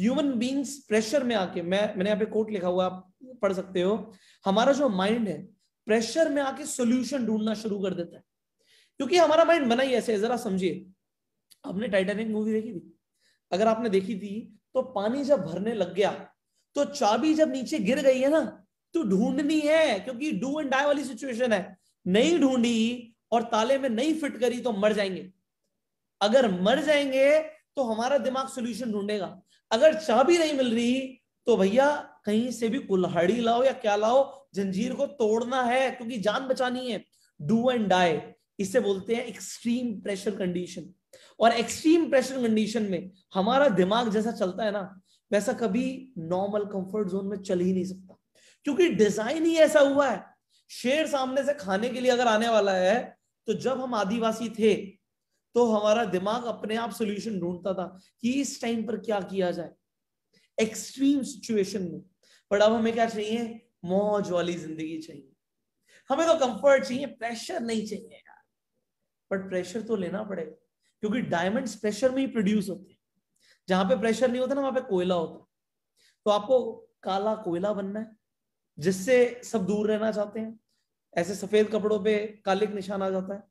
ह्यूमन बींग्स प्रेशर में आके मैं मैंने यहाँ पे कोट लिखा हुआ आप पढ़ सकते हो हमारा जो माइंड है प्रेशर में आके सोल्यूशन ढूंढना शुरू कर देता है क्योंकि हमारा माइंड बना ही ऐसे जरा समझिए आपने टाइटेनिक मूवी देखी थी अगर आपने देखी थी तो पानी जब भरने लग गया तो चाबी जब नीचे गिर गई है ना तो ढूंढनी है क्योंकि डू एंड डाई वाली सिचुएशन है नहीं ढूंढी और ताले में नहीं फिट करी तो मर जाएंगे अगर मर जाएंगे तो हमारा दिमाग सोल्यूशन ढूंढेगा अगर चाबी नहीं मिल रही तो भैया कहीं से भी कुल्हाड़ी लाओ या क्या लाओ जंजीर को तोड़ना है क्योंकि जान बचानी है डू एंड डाई इसे बोलते हैं एक्सट्रीम प्रेशर कंडीशन और एक्सट्रीम प्रेशर कंडीशन में हमारा दिमाग जैसा चलता है ना वैसा कभी नॉर्मल कंफर्ट जोन में चल ही नहीं सकता क्योंकि डिजाइन ही ऐसा हुआ है शेर सामने से खाने के लिए अगर आने वाला है तो जब हम आदिवासी थे तो हमारा दिमाग अपने आप सोल्यूशन ढूंढता था कि इस टाइम पर क्या किया जाए एक्सट्रीम सिचुएशन में बट अब हमें क्या चाहिए मौज वाली जिंदगी चाहिए हमें तो कंफर्ट चाहिए प्रेशर नहीं चाहिए यार बट प्रेशर तो लेना पड़ेगा क्योंकि डायमंड प्रेशर में ही प्रोड्यूस होते हैं जहां पे प्रेशर नहीं होता ना वहां पे कोयला होता है तो आपको काला कोयला बनना है जिससे सब दूर रहना चाहते हैं ऐसे सफेद कपड़ों पे कालिक निशान आ जाता है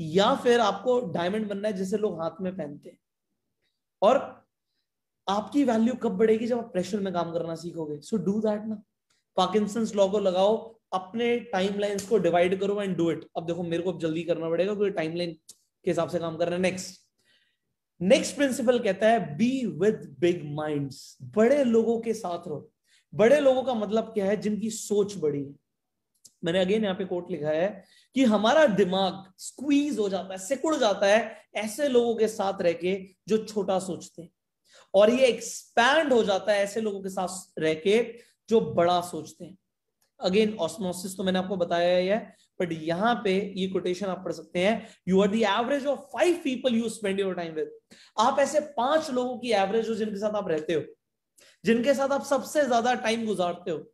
या फिर आपको डायमंड बनना है जिसे लोग हाथ में पहनते हैं और आपकी वैल्यू कब बढ़ेगी जब आप प्रेशर में काम करना सीखोगे सो डू दैट ना पार्किंसन लॉ को लगाओ अपने टाइमलाइंस को डिवाइड करो एंड डू इट अब देखो मेरे को अब जल्दी करना पड़ेगा क्योंकि टाइमलाइन के हिसाब से काम रहे हैं नेक्स्ट नेक्स्ट प्रिंसिपल कहता है बी विद बिग माइंड्स बड़े लोगों के साथ रहो बड़े लोगों का मतलब क्या है जिनकी सोच बड़ी है मैंने अगेन यहाँ पे कोट लिखा है कि हमारा दिमाग स्क्वीज हो जाता है सिकुड़ जाता है ऐसे लोगों के साथ रह के जो छोटा सोचते हैं और ये एक्सपैंड हो जाता है ऐसे लोगों के साथ रह के जो बड़ा सोचते हैं अगेन ऑस्मोसिस तो मैंने आपको बताया ही है बट यहाँ पे ये कोटेशन आप पढ़ सकते हैं you are the average of five people you spend your time with आप ऐसे पांच लोगों की एवरेज हो जिनके साथ आप रहते हो जिनके साथ आप सबसे ज्यादा टाइम गुजारते हो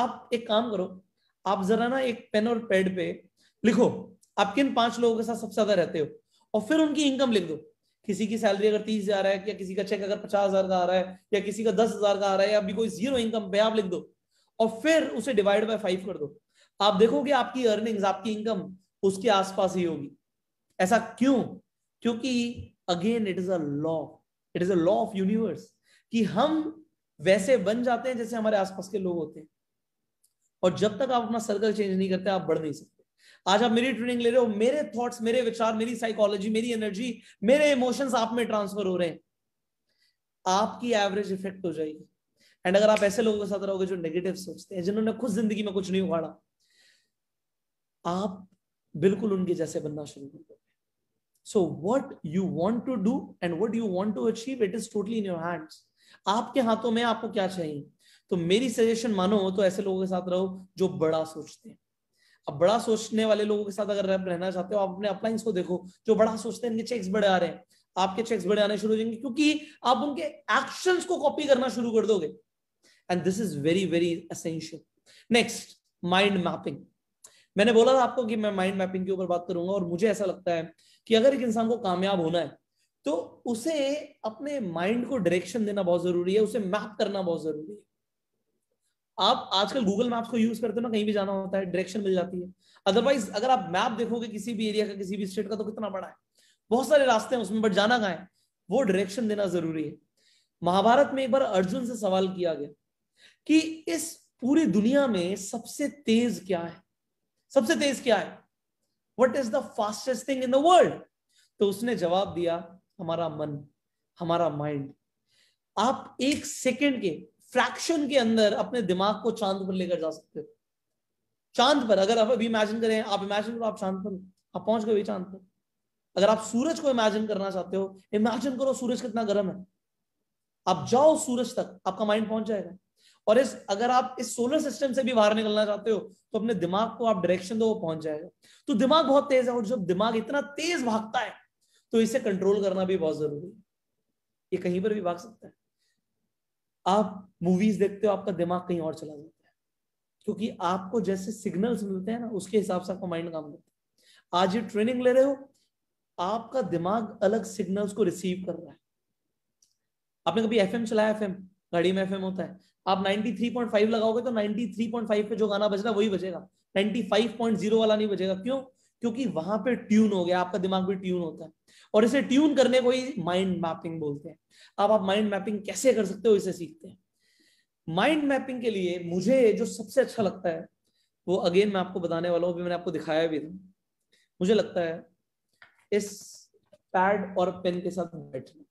आप एक काम करो आप जरा ना एक पेन और पैड पे लिखो आप किन पांच लोगों के साथ सबसे ज्यादा रहते हो और फिर उनकी इनकम लिख दो किसी की सैलरी अगर तीस हजार है या किसी का चेक अगर पचास हजार का आ रहा है या किसी का दस हजार का आ रहा है या अभी कोई जीरो इनकम पे आप लिख दो और फिर उसे डिवाइड बाय फाइव कर दो आप देखोगे आपकी अर्निंग्स आपकी इनकम उसके आसपास ही होगी ऐसा क्यों क्योंकि again it is a law it is a law of universe कि हम वैसे बन जाते हैं जैसे हमारे आसपास के लोग होते हैं और जब तक आप अपना सर्कल चेंज नहीं करते आप बढ़ नहीं सकते आज आप मेरी ट्रेनिंग ले रहे हो मेरे थॉट्स मेरे विचार मेरी साइकोलॉजी मेरी एनर्जी मेरे इमोशंस आप में ट्रांसफर हो रहे हैं आपकी एवरेज इफेक्ट हो जाएगी एंड अगर आप ऐसे लोगों के साथ रहोगे जो नेगेटिव सोचते हैं जिन्होंने खुद जिंदगी में कुछ नहीं उगाड़ा आप बिल्कुल उनके जैसे बनना शुरू कर दोगे so what you want to do and what you want to achieve it is totally in your hands आपके हाथों में आपको क्या चाहिए तो मेरी सजेशन मानो तो ऐसे लोगों के साथ रहो जो बड़ा सोचते हैं अब बड़ा सोचने वाले लोगों के साथ अगर रहना चाहते हो आप अपने अपलाइंस को देखो जो बड़ा सोचते हैं इनके चेक्स बड़े आ रहे हैं आपके चेक्स बड़े आने शुरू हो जाएंगे क्योंकि आप उनके एक्शंस को कॉपी करना शुरू कर दोगे and this is very very essential next mind mapping मैंने बोला था आपको कि मैं माइंड मैपिंग के ऊपर बात करूंगा और मुझे ऐसा लगता है कि अगर एक इंसान को कामयाब होना है तो उसे अपने माइंड को डायरेक्शन देना बहुत जरूरी है उसे मैप करना बहुत जरूरी है आप आजकल गूगल मैप्स को यूज करते हो ना कहीं भी जाना होता है डायरेक्शन मिल जाती है अदरवाइज अगर आप मैप देखोगे किसी भी एरिया का किसी भी स्टेट का तो कितना बड़ा है बहुत सारे रास्ते हैं उसमें बट जाना कहाँ है वो डायरेक्शन देना जरूरी है महाभारत में एक बार अर्जुन से सवाल किया गया कि इस पूरी दुनिया में सबसे तेज क्या है सबसे तेज क्या है what is the fastest thing in the world तो उसने जवाब दिया हमारा मन हमारा माइंड आप एक सेकेंड के फ्रैक्शन के अंदर अपने दिमाग को चांद पर लेकर जा सकते हो चांद पर अगर आप अभी इमेजिन करें आप इमेजिन करो आप चांद पर आप पहुंच गए चांद पर अगर आप सूरज को इमेजिन करना चाहते हो इमेजिन करो सूरज कितना गर्म है आप जाओ सूरज तक आपका माइंड पहुंच जाएगा और इस अगर आप इस सोलर सिस्टम से भी बाहर निकलना चाहते हो तो अपने दिमाग को आप डायरेक्शन दो वो पहुंच जाएगा तो दिमाग बहुत तेज है और जब दिमाग इतना तेज भागता है तो इसे कंट्रोल करना भी बहुत जरूरी है ये कहीं पर भी भाग सकता है आप मूवीज देखते हो आपका दिमाग कहीं और चला जाता है क्योंकि आपको जैसे सिग्नल्स मिलते हैं ना उसके हिसाब से आपका माइंड काम करता है आज ये ट्रेनिंग ले रहे हो आपका दिमाग अलग सिग्नल्स को रिसीव कर रहा है आपने कभी एफ चलाया एफ गाड़ी में एफ होता है आप 93.5 लगाओगे तो 93.5 पे जो गाना बज रहा है वही बजेगा 95.0 वाला नहीं बजेगा क्यों क्योंकि वहां पे ट्यून हो गया आपका दिमाग भी ट्यून होता है और इसे ट्यून करने को ही माइंड मैपिंग बोलते हैं अब आप माइंड मैपिंग कैसे कर सकते हो इसे सीखते हैं माइंड मैपिंग के लिए मुझे जो सबसे अच्छा लगता है वो अगेन मैं आपको बताने वाला हूँ अभी मैंने आपको दिखाया भी था मुझे लगता है इस पैड और पेन के साथ बैठना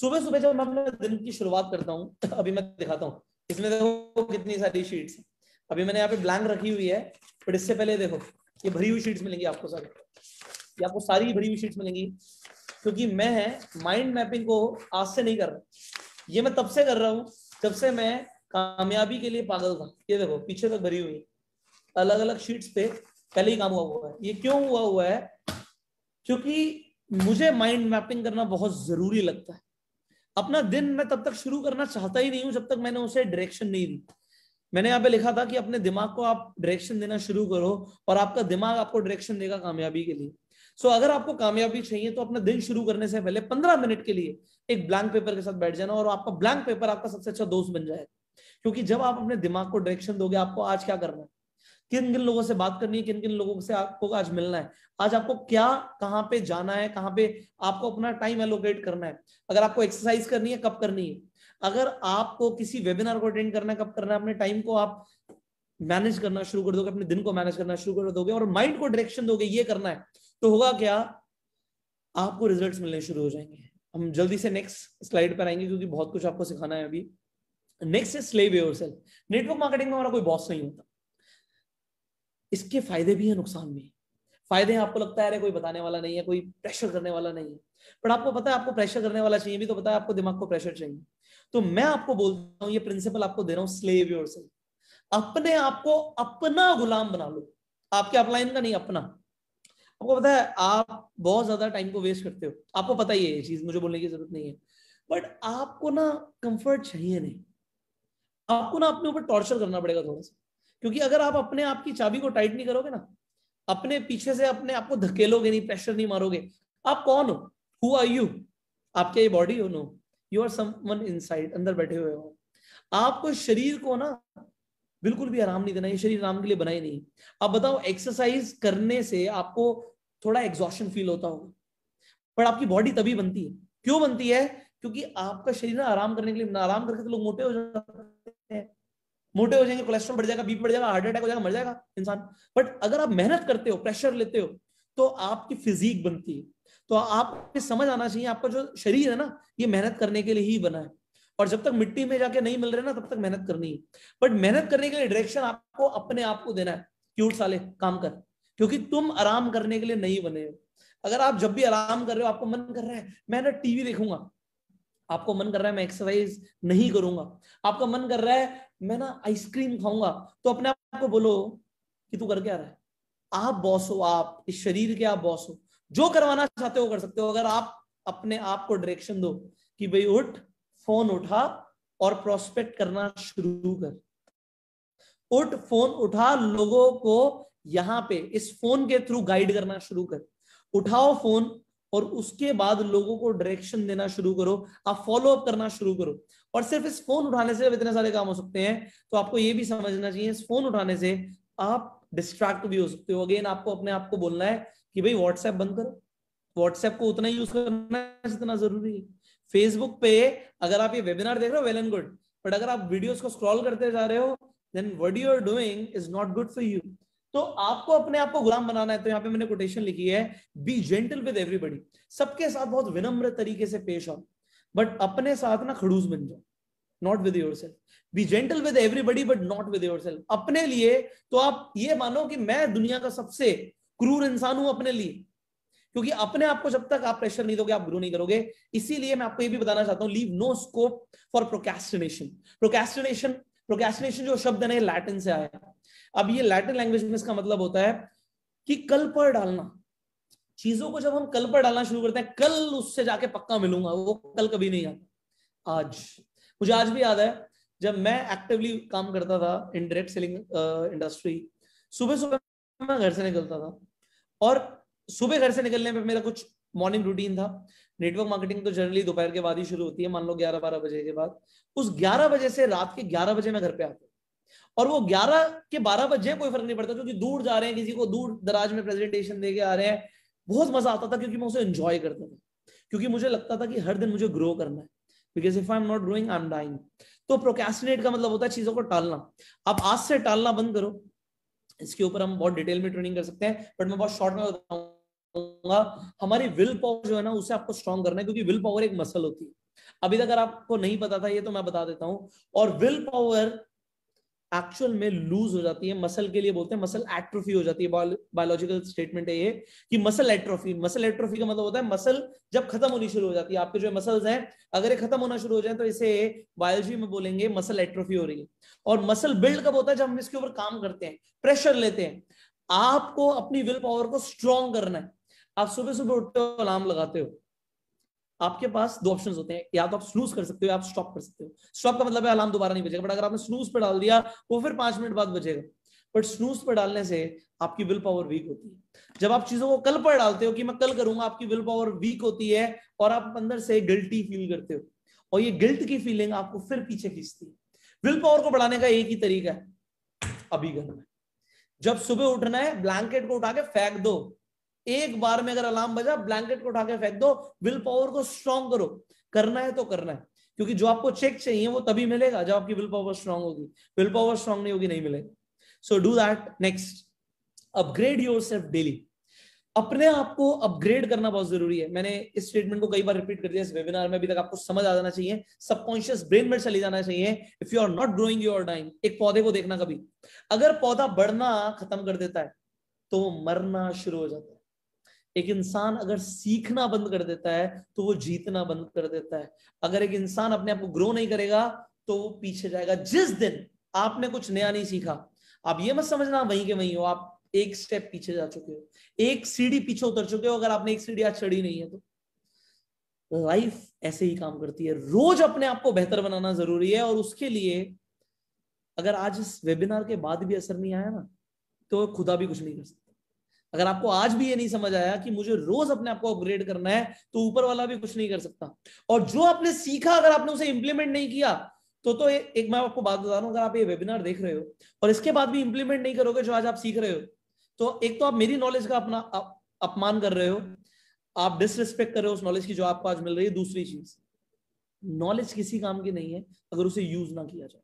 सुबह सुबह जब मैं अपने दिन की शुरुआत करता हूँ अभी मैं दिखाता हूँ इसमें देखो कितनी सारी शीट्स हैं अभी मैंने यहाँ पे ब्लैंक रखी हुई है बट इससे पहले देखो ये भरी हुई शीट्स मिलेंगी आपको सारी ये आपको सारी भरी हुई शीट्स मिलेंगी क्योंकि मैं माइंड मैपिंग को आज से नहीं कर रहा ये मैं तब से कर रहा हूँ जब से मैं कामयाबी के लिए पागल था ये देखो पीछे तक भरी हुई अलग अलग शीट्स पे पहले ही काम हुआ हुआ है ये क्यों हुआ हुआ है क्योंकि मुझे माइंड मैपिंग करना बहुत जरूरी लगता है अपना दिन मैं तब तक शुरू करना चाहता ही नहीं हूं जब तक मैंने उसे डायरेक्शन नहीं दी मैंने यहाँ पे लिखा था कि अपने दिमाग को आप डायरेक्शन देना शुरू करो और आपका दिमाग आपको डायरेक्शन देगा कामयाबी के लिए सो so, अगर आपको कामयाबी चाहिए तो अपना दिन शुरू करने से पहले पंद्रह मिनट के लिए एक ब्लैंक पेपर के साथ बैठ जाना और आपका ब्लैंक पेपर आपका सबसे अच्छा दोस्त बन जाएगा क्योंकि जब आप अपने दिमाग को डायरेक्शन दोगे आपको आज क्या करना है किन किन लोगों से बात करनी है किन किन लोगों से आपको आज मिलना है आज आपको क्या कहाँ पे जाना है कहाँ पे आपको अपना टाइम एलोकेट करना है अगर आपको एक्सरसाइज करनी है कब करनी है अगर आपको किसी वेबिनार को अटेंड करना कब करना है अपने टाइम को आप मैनेज करना शुरू कर दोगे अपने दिन को मैनेज करना शुरू कर दोगे और माइंड को डायरेक्शन दोगे ये करना है तो होगा क्या आपको रिजल्ट मिलने शुरू हो जाएंगे हम जल्दी से नेक्स्ट स्लाइड पर आएंगे क्योंकि बहुत कुछ आपको सिखाना है अभी नेक्स्ट है slave yourself network marketing में हमारा कोई बॉस नहीं होता इसके फायदे भी है नुकसान भी फायदे हैं आपको लगता है अरे कोई बताने वाला नहीं है कोई प्रेशर करने वाला नहीं है पर आपको पता है आपको प्रेशर करने वाला चाहिए भी तो पता है आपको दिमाग को प्रेशर चाहिए तो मैं आपको बोलता हूं ये प्रिंसिपल आपको दे रहा हूं स्लेव योर अपने आप को अपना गुलाम बना लो आपके अपलाइन का नहीं अपना आपको पता है आप बहुत ज्यादा टाइम को वेस्ट करते हो आपको पता ही है ये चीज मुझे बोलने की जरूरत नहीं है बट आपको ना कंफर्ट चाहिए नहीं आपको ना अपने ऊपर टॉर्चर करना पड़ेगा थोड़ा सा क्योंकि अगर आप अपने आप की चाबी को टाइट नहीं करोगे ना अपने पीछे से अपने आप को धकेलोगे नहीं प्रेशर नहीं मारोगे आप कौन हो हु आर यू आपके ये बॉडी हो know you are someone inside अंदर बैठे हुए हो आपको शरीर को ना बिल्कुल भी आराम नहीं देना ये शरीर आराम के लिए बना ही नहीं अब बताओ एक्सरसाइज करने से आपको थोड़ा एग्जॉशन फील होता होगा पर आपकी बॉडी तभी बनती है क्यों बनती है क्योंकि आपका शरीर ना आराम करने के लिए आराम करके तो लोग मोटे हो जाते हैं मोटे हो जाएंगे कोलेस्ट्रॉल बढ़ जाएगा बीपी बढ़ जाएगा हार्ट अटैक हो जाएगा मर जाएगा इंसान बट अगर आप मेहनत करते हो प्रेशर लेते हो तो आपकी फिजीक बनती है तो आप समझ आना चाहिए आपका जो शरीर है ना ये मेहनत करने के लिए ही बना है और जब तक मिट्टी में जाके नहीं मिल रहे ना तब तक मेहनत करनी है बट मेहनत करने के लिए डायरेक्शन आपको अपने आप को देना है क्यूट साले काम कर क्योंकि तुम आराम करने के लिए नहीं बने हो अगर आप जब भी आराम कर रहे हो आपको मन कर रहा है मैं ना टीवी देखूंगा आपको मन कर रहा है मैं एक्सरसाइज नहीं करूंगा आपका मन कर रहा है मैं ना आइसक्रीम खाऊंगा तो अपने आप को बोलो कि तू कर क्या रहा है आप बॉस हो आप इस शरीर के आप बॉस हो जो करवाना चाहते हो कर सकते हो अगर आप अपने आप को डायरेक्शन दो कि भाई उठ फोन उठा और प्रोस्पेक्ट करना शुरू कर उठ फोन उठा लोगों को यहां पे इस फोन के थ्रू गाइड करना शुरू कर उठाओ फोन और उसके बाद लोगों को डायरेक्शन देना शुरू करो आप फॉलो अप करना शुरू करो और सिर्फ इस फोन उठाने से इतने सारे काम हो सकते हैं तो आपको ये भी समझना चाहिए इस फोन उठाने से आप डिस्ट्रैक्ट भी हो सकते हो अगेन आपको अपने आप को बोलना है कि भाई व्हाट्सएप बंद करो व्हाट्सएप को उतना यूज करना जितना जरूरी है फेसबुक पे अगर आप ये वेबिनार देख रहे हो वेल एंड गुड बट अगर आप वीडियोस को स्क्रॉल करते जा रहे हो then what you are doing is not good for you तो आपको अपने आप को गुलाम बनाना है तो यहाँ पे मैंने कोटेशन लिखी है बी जेंटल विद एवरीबडी सबके साथ बहुत विनम्र तरीके से पेश आओ बट अपने साथ ना खड़ूस बन जाओ not with yourself be gentle with everybody but not with yourself अपने लिए तो आप ये मानो कि मैं दुनिया का सबसे क्रूर इंसान हूं अपने लिए क्योंकि अपने आप को जब तक आप प्रेशर नहीं दोगे आप ग्रो नहीं करोगे इसीलिए मैं आपको ये भी बताना चाहता हूं leave no scope for procrastination procrastination procrastination जो शब्द है ना लैटिन से आया अब ये लैटिन लैंग्वेज में इसका मतलब होता है कि कल पर डालना चीजों को जब हम कल पर डालना शुरू करते हैं कल उससे जाके पक्का मिलूंगा वो कल कभी नहीं आता आज मुझे आज भी याद है जब मैं एक्टिवली काम करता था इन डायरेक्ट सेलिंग इंडस्ट्री सुबह सुबह मैं घर से निकलता था और सुबह घर से निकलने में मेरा कुछ मॉर्निंग रूटीन था नेटवर्क मार्केटिंग तो जनरली दोपहर के बाद ही शुरू होती है मान लो ग्यारह बारह बजे के बाद उस ग्यारह बजे से रात के ग्यारह बजे मैं घर पे आता और वो ग्यारह के बारह बजे कोई फर्क नहीं पड़ता क्योंकि दूर जा रहे हैं किसी को दूर दराज में प्रेजेंटेशन दे आ रहे हैं बहुत मजा आता था क्योंकि मैं उसे एंजॉय करता था क्योंकि मुझे लगता था कि हर दिन मुझे ग्रो करना है because if I am not growing I am dying तो प्रोकेस्टिनेट का मतलब होता है चीजों को टालना आप आज से टालना बंद करो इसके ऊपर हम बहुत डिटेल में ट्रेनिंग कर सकते हैं बट मैं बहुत शॉर्ट में बताऊंगा हमारी विल पावर जो है ना उसे आपको स्ट्रॉन्ग करना है क्योंकि विल पावर एक मसल होती है अभी तक अगर आपको नहीं पता था ये तो मैं बता देता हूं और विल पावर एक्चुअल में लूज हो जाती है मसल के लिए बोलते हैं मसल एट्रोफी हो जाती है बायोलॉजिकल स्टेटमेंट है ये कि मसल एट्रोफी मसल एट्रोफी का मतलब होता है मसल जब खत्म होनी शुरू हो जाती है आपके जो मसल्स हैं अगर ये खत्म होना शुरू हो जाए तो इसे बायोलॉजी में बोलेंगे मसल एट्रोफी हो रही है और मसल बिल्ड कब होता है जब हम इसके ऊपर काम करते हैं प्रेशर लेते हैं आपको अपनी विल पावर को स्ट्रॉन्ग करना है आप सुबह सुबह उठते हो अलार्म लगाते हो आपके पास दो ऑप्शन होते हैं या तो आप स्नूज कर सकते हो या आप स्टॉप कर सकते हो स्टॉप का मतलब है अलार्म दोबारा नहीं बजेगा बट अगर आपने स्नूज पर डाल दिया वो फिर पांच मिनट बाद बजेगा बट स्नूज पर डालने से आपकी विल पावर वीक होती है जब आप चीजों को कल पर डालते हो कि मैं कल करूंगा आपकी विल पावर वीक होती है और आप अंदर से गिल्टी फील करते हो और ये गिल्ट की फीलिंग आपको फिर पीछे खींचती है विल पावर को बढ़ाने का एक ही तरीका है अभी करना जब सुबह उठना है ब्लैंकेट को उठा के फेंक दो एक बार में अगर अलार्म बजा ब्लैंकेट को उठा के फेंक दो विल पावर को स्ट्रांग करो करना है तो करना है क्योंकि जो आपको चेक चाहिए वो तभी मिलेगा जब आपकी विल पावर स्ट्रांग होगी विल पावर स्ट्रांग नहीं होगी नहीं मिलेगा so do that next upgrade yourself daily अपने आप को अपग्रेड करना बहुत जरूरी है मैंने इस स्टेटमेंट को कई बार रिपीट कर दिया इस वेबिनार में अभी तक आपको समझ आ जाना चाहिए सबकॉन्शियस ब्रेन में चली जाना चाहिए if you are not growing you're dying एक पौधे को देखना कभी अगर पौधा बढ़ना खत्म कर देता है तो मरना शुरू हो जाता है एक इंसान अगर सीखना बंद कर देता है तो वो जीतना बंद कर देता है अगर एक इंसान अपने आप को ग्रो नहीं करेगा तो वो पीछे जाएगा जिस दिन आपने कुछ नया नहीं सीखा आप ये मत समझना वहीं के वहीं हो आप एक स्टेप पीछे जा चुके हो एक सीढ़ी पीछे उतर चुके हो अगर आपने एक सीढ़ी आज चढ़ी नहीं है तो लाइफ ऐसे ही काम करती है रोज अपने आप को बेहतर बनाना जरूरी है और उसके लिए अगर आज इस वेबिनार के बाद भी असर नहीं आया ना तो खुदा भी कुछ नहीं कर सकता अगर आपको आज भी ये नहीं समझ आया कि मुझे रोज अपने आप को अपग्रेड करना है तो ऊपर वाला भी कुछ नहीं कर सकता और जो आपने सीखा अगर आपने उसे इंप्लीमेंट नहीं किया तो तो ए, एक मैं आपको बात बता रहा हूं अगर आप ये वेबिनार देख रहे हो और इसके बाद भी इंप्लीमेंट नहीं करोगे जो आज आप सीख रहे हो तो एक तो आप मेरी नॉलेज का अपना अपमान कर रहे हो आप डिसरिस्पेक्ट कर रहे हो उस नॉलेज की जो आपको आज मिल रही है दूसरी चीज नॉलेज किसी काम की नहीं है अगर उसे यूज ना किया जाए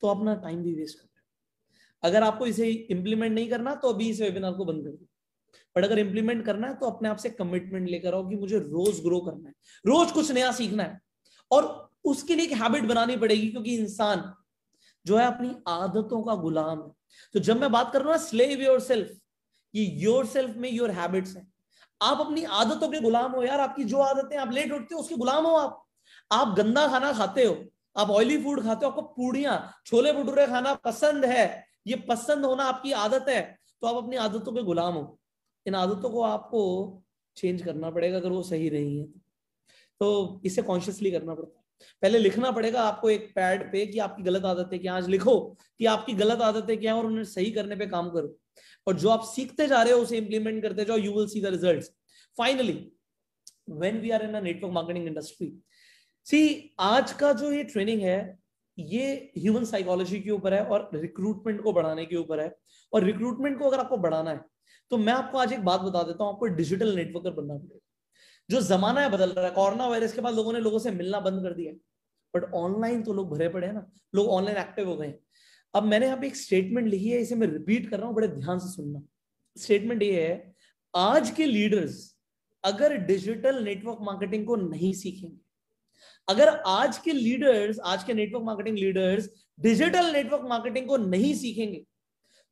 तो अपना टाइम भी वेस्ट कर रहे हो अगर आपको इसे इंप्लीमेंट नहीं करना तो अभी इस वेबिनार को बंद कर दो बट अगर इंप्लीमेंट करना है तो अपने आप से कमिटमेंट लेकर आओ कि मुझे रोज ग्रो करना है रोज कुछ नया सीखना है और उसके लिए एक हैबिट बनानी पड़ेगी क्योंकि इंसान जो है अपनी आदतों का गुलाम है तो जब मैं बात कर रहा हूं स्लेव योर सेल्फ ये योर सेल्फ में योर हैबिट्स है आप अपनी आदतों के गुलाम हो यार आपकी जो आदतें आप लेट उठते हो उसके गुलाम हो आप आप गंदा खाना खाते हो आप ऑयली फूड खाते हो आपको पूड़ियां छोले भटूरे खाना पसंद है ये पसंद होना आपकी आदत है तो आप अपनी आदतों के गुलाम हो इन आदतों को आपको चेंज करना पड़ेगा अगर वो सही नहीं है तो इसे कॉन्शियसली करना पड़ता है पहले लिखना पड़ेगा आपको एक पैड पे कि आपकी गलत आदतें क्या आज लिखो कि आपकी गलत आदतें क्या है और उन्हें सही करने पे काम करो और जो आप सीखते जा रहे हो उसे इंप्लीमेंट करते जाओ you will see the result finally when we are in network marketing industry see आज का जो ये ट्रेनिंग है ये ह्यूमन साइकोलॉजी के ऊपर है और रिक्रूटमेंट को बढ़ाने के ऊपर है और रिक्रूटमेंट को अगर आपको बढ़ाना है तो मैं आपको आज एक बात बता देता हूं आपको डिजिटल नेटवर्कर बनना पड़ेगा जो जमाना है बदल रहा है कोरोना वायरस के बाद लोगों ने लोगों से मिलना बंद कर दिया बट ऑनलाइन तो लोग भरे पड़े हैं ना लोग ऑनलाइन एक्टिव हो गए अब मैंने यहाँ पे एक स्टेटमेंट लिखी है इसे मैं रिपीट कर रहा हूं बड़े ध्यान से सुनना स्टेटमेंट ये है आज के लीडर्स अगर डिजिटल नेटवर्क मार्केटिंग को नहीं सीखेंगे अगर आज के लीडर्स आज के network marketing leaders digital network marketing को नहीं सीखेंगे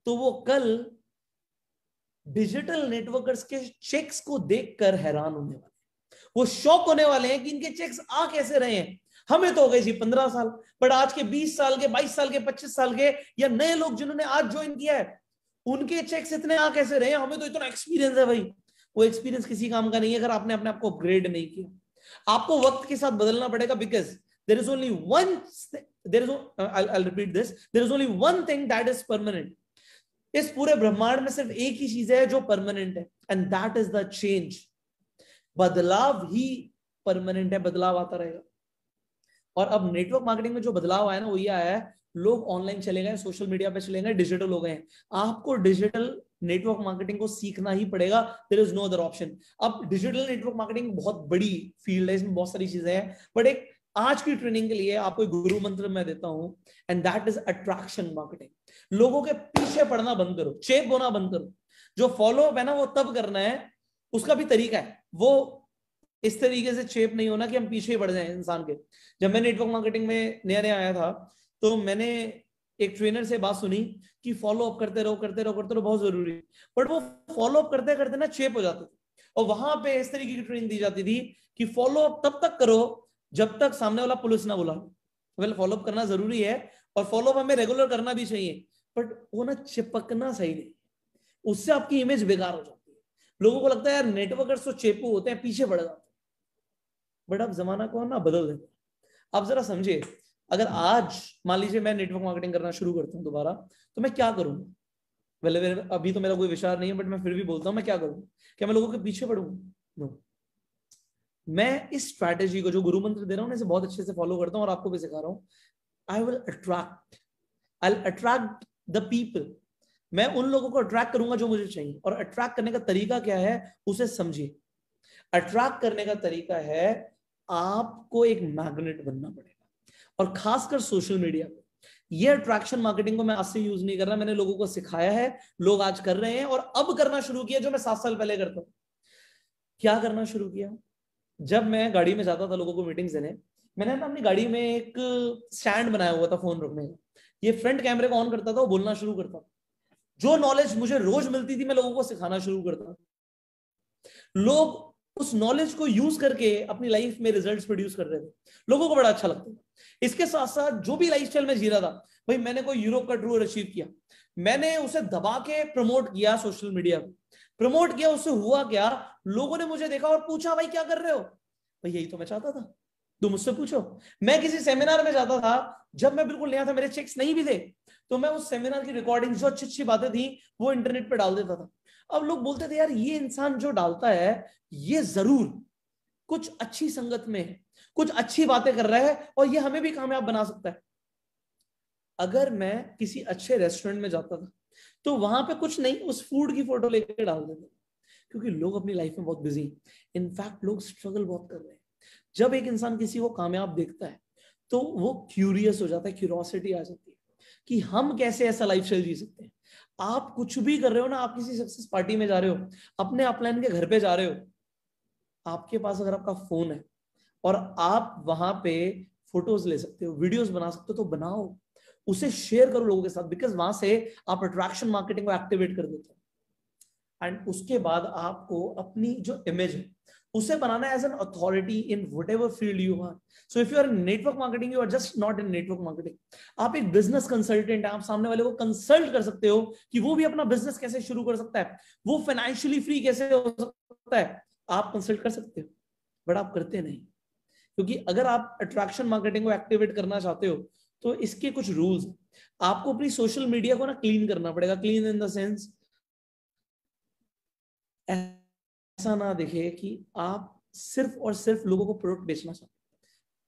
तो वो कल डिजिटल नेटवर्कर्स के चेक्स को देखकर हैरान होने वाले वो शौक होने वाले हैं कि इनके चेक्स आ कैसे रहे हैं हमें तो हो गए जी पंद्रह साल बट आज के बीस साल के बाईस साल के पच्चीस साल के या नए लोग जिन्होंने आज ज्वाइन किया है उनके चेक्स इतने आ कैसे रहे हैं हमें तो इतना एक्सपीरियंस है भाई वो एक्सपीरियंस किसी काम का नहीं है अगर आपने अपने आपको अपग्रेड नहीं किया आपको वक्त के साथ बदलना पड़ेगा because there is only one there is I repeat this there is only one thing that is permanent इस पूरे ब्रह्मांड में सिर्फ एक ही चीज है जो परमानेंट है and that is the change बदलाव ही परमानेंट है बदलाव आता रहेगा और अब नेटवर्क मार्केटिंग में जो बदलाव आया ना वो ये आया है लोग ऑनलाइन चले गए सोशल मीडिया पे चले गए डिजिटल हो गए हैं आपको डिजिटल नेटवर्क मार्केटिंग को सीखना ही पड़ेगा there is no other option अब डिजिटल नेटवर्क मार्केटिंग बहुत बड़ी फील्ड है इसमें बहुत सारी चीजें हैं बट एक आज की ट्रेनिंग के लिए आपको गुरु मंत्र मैं देता हूं and that is attraction marketing लोगों के पीछे पड़ना बंद करो चेप होना बंद करो जो फॉलोअप है ना वो तब करना है उसका भी तरीका है वो इस तरीके से चेप नहीं होना कि हम पीछे ही पड़ जाए इंसान के जब मैं नेटवर्क मार्केटिंग में नया नया आया था तो मैंने एक ट्रेनर से बात सुनी कि अप करते रहो करते रहो करते रहो बहुत जरूरी है बट वो फॉलो अप करते करते ना चेप हो जाते थे और वहां पे इस तरीके की ट्रेनिंग दी जाती थी कि फॉलो अप तब तक करो जब तक सामने वाला पुलिस ना बुला वेल अप करना जरूरी है और फॉलोअप हमें रेगुलर करना भी चाहिए बट वो ना चिपकना सही नहीं उससे आपकी इमेज बेकार हो जाती है लोगों को लगता है यार नेटवर्कर्स तो चेपू होते हैं पीछे पड़ जाते हैं बट आप जमाना को ना बदल देते आप जरा समझे अगर आज मान लीजिए मैं नेटवर्क मार्केटिंग करना शुरू करता हूँ दोबारा तो मैं क्या करूंगा पहले अभी तो मेरा कोई विचार नहीं है बट मैं फिर भी बोलता हूँ मैं क्या करूंगा क्या मैं लोगों के पीछे पड़ूंगा नो मैं इस स्ट्रैटेजी को जो गुरु मंत्र दे रहा हूँ इसे बहुत अच्छे से फॉलो करता हूँ और आपको भी सिखा रहा हूँ I will attract I attract the people मैं उन लोगों को अट्रैक्ट करूंगा जो मुझे चाहिए और अट्रैक्ट करने का तरीका क्या है उसे समझिए अट्रैक्ट करने का तरीका है आपको एक मैग्नेट बनना पड़ेगा और खासकर सोशल मीडिया पे ये अट्रैक्शन मार्केटिंग को मैं आज से यूज नहीं कर रहा मैंने लोगों को सिखाया है लोग आज कर रहे हैं और अब करना शुरू किया जो मैं सात साल पहले करता हूं क्या करना शुरू किया जब मैं गाड़ी में जाता था लोगों को मीटिंग्स देने मैंने ना अपनी गाड़ी में एक स्टैंड बनाया हुआ था फोन का ये फ्रंट कैमरे को ऑन करता था वो बोलना शुरू करता जो नॉलेज मुझे रोज मिलती थी मैं लोगों को सिखाना शुरू करता लोग उस नॉलेज को यूज करके अपनी लाइफ में रिजल्ट्स प्रोड्यूस कर रहे थे लोगों को बड़ा अच्छा लगता था इसके साथ साथ जो भी लाइफ स्टाइल में जी रहा था भाई मैंने कोई यूरोप का ट्रूर अचीव किया मैंने उसे दबा के प्रमोट किया सोशल मीडिया पे प्रमोट किया उससे हुआ क्या लोगों ने मुझे देखा और पूछा भाई क्या कर रहे हो भाई यही तो मैं चाहता था तुम मुझसे पूछो मैं किसी सेमिनार में जाता था जब मैं बिल्कुल नया था मेरे चेक्स नहीं भी थे तो मैं उस सेमिनार की रिकॉर्डिंग जो अच्छी अच्छी बातें थी वो इंटरनेट पर डाल देता था अब लोग बोलते थे यार ये इंसान जो डालता है ये जरूर कुछ अच्छी संगत में है कुछ अच्छी बातें कर रहा है और ये हमें भी कामयाब बना सकता है अगर मैं किसी अच्छे रेस्टोरेंट में जाता था तो वहां पे कुछ नहीं उस फूड की फोटो लेकर डाल देते क्योंकि लोग अपनी लाइफ में बहुत बिजी इनफैक्ट लोग स्ट्रगल बहुत कर रहे हैं जब एक इंसान किसी को कामयाब देखता है तो वो क्यूरियस हो जाता है क्यूरोसिटी आ जाती है कि हम कैसे ऐसा लाइफ स्टाइल जी सकते हैं आप कुछ भी कर रहे हो ना आप किसी सक्सेस पार्टी में जा रहे हो अपने अपलाइन के घर पे जा रहे हो आपके पास अगर आपका फोन है और आप वहां पे फोटोज ले सकते हो वीडियोस बना सकते हो तो बनाओ उसे शेयर करो लोगों के साथ बिकॉज वहां से आप अट्रैक्शन मार्केटिंग को एक्टिवेट कर देते हो एंड उसके बाद आपको अपनी जो इमेज है उसे बनाना as an authority in whatever field you are so if you are network marketing you are just not in network marketing आप एक बिजनेस कंसल्टेंट है आप सामने वाले को कंसल्ट कर सकते हो कि वो भी अपना बिजनेस कैसे शुरू कर सकता है वो फाइनेंशियली फ्री कैसे हो सकता है आप कंसल्ट कर सकते हो बट आप करते नहीं क्योंकि अगर आप अट्रैक्शन मार्केटिंग को एक्टिवेट करना चाहते हो तो इसके कुछ रूल्स आपको अपनी सोशल मीडिया को ना क्लीन करना पड़ेगा क्लीन इन द सेंस ऐसा ना दिखे कि आप सिर्फ और सिर्फ लोगों को प्रोडक्ट बेचना चाहते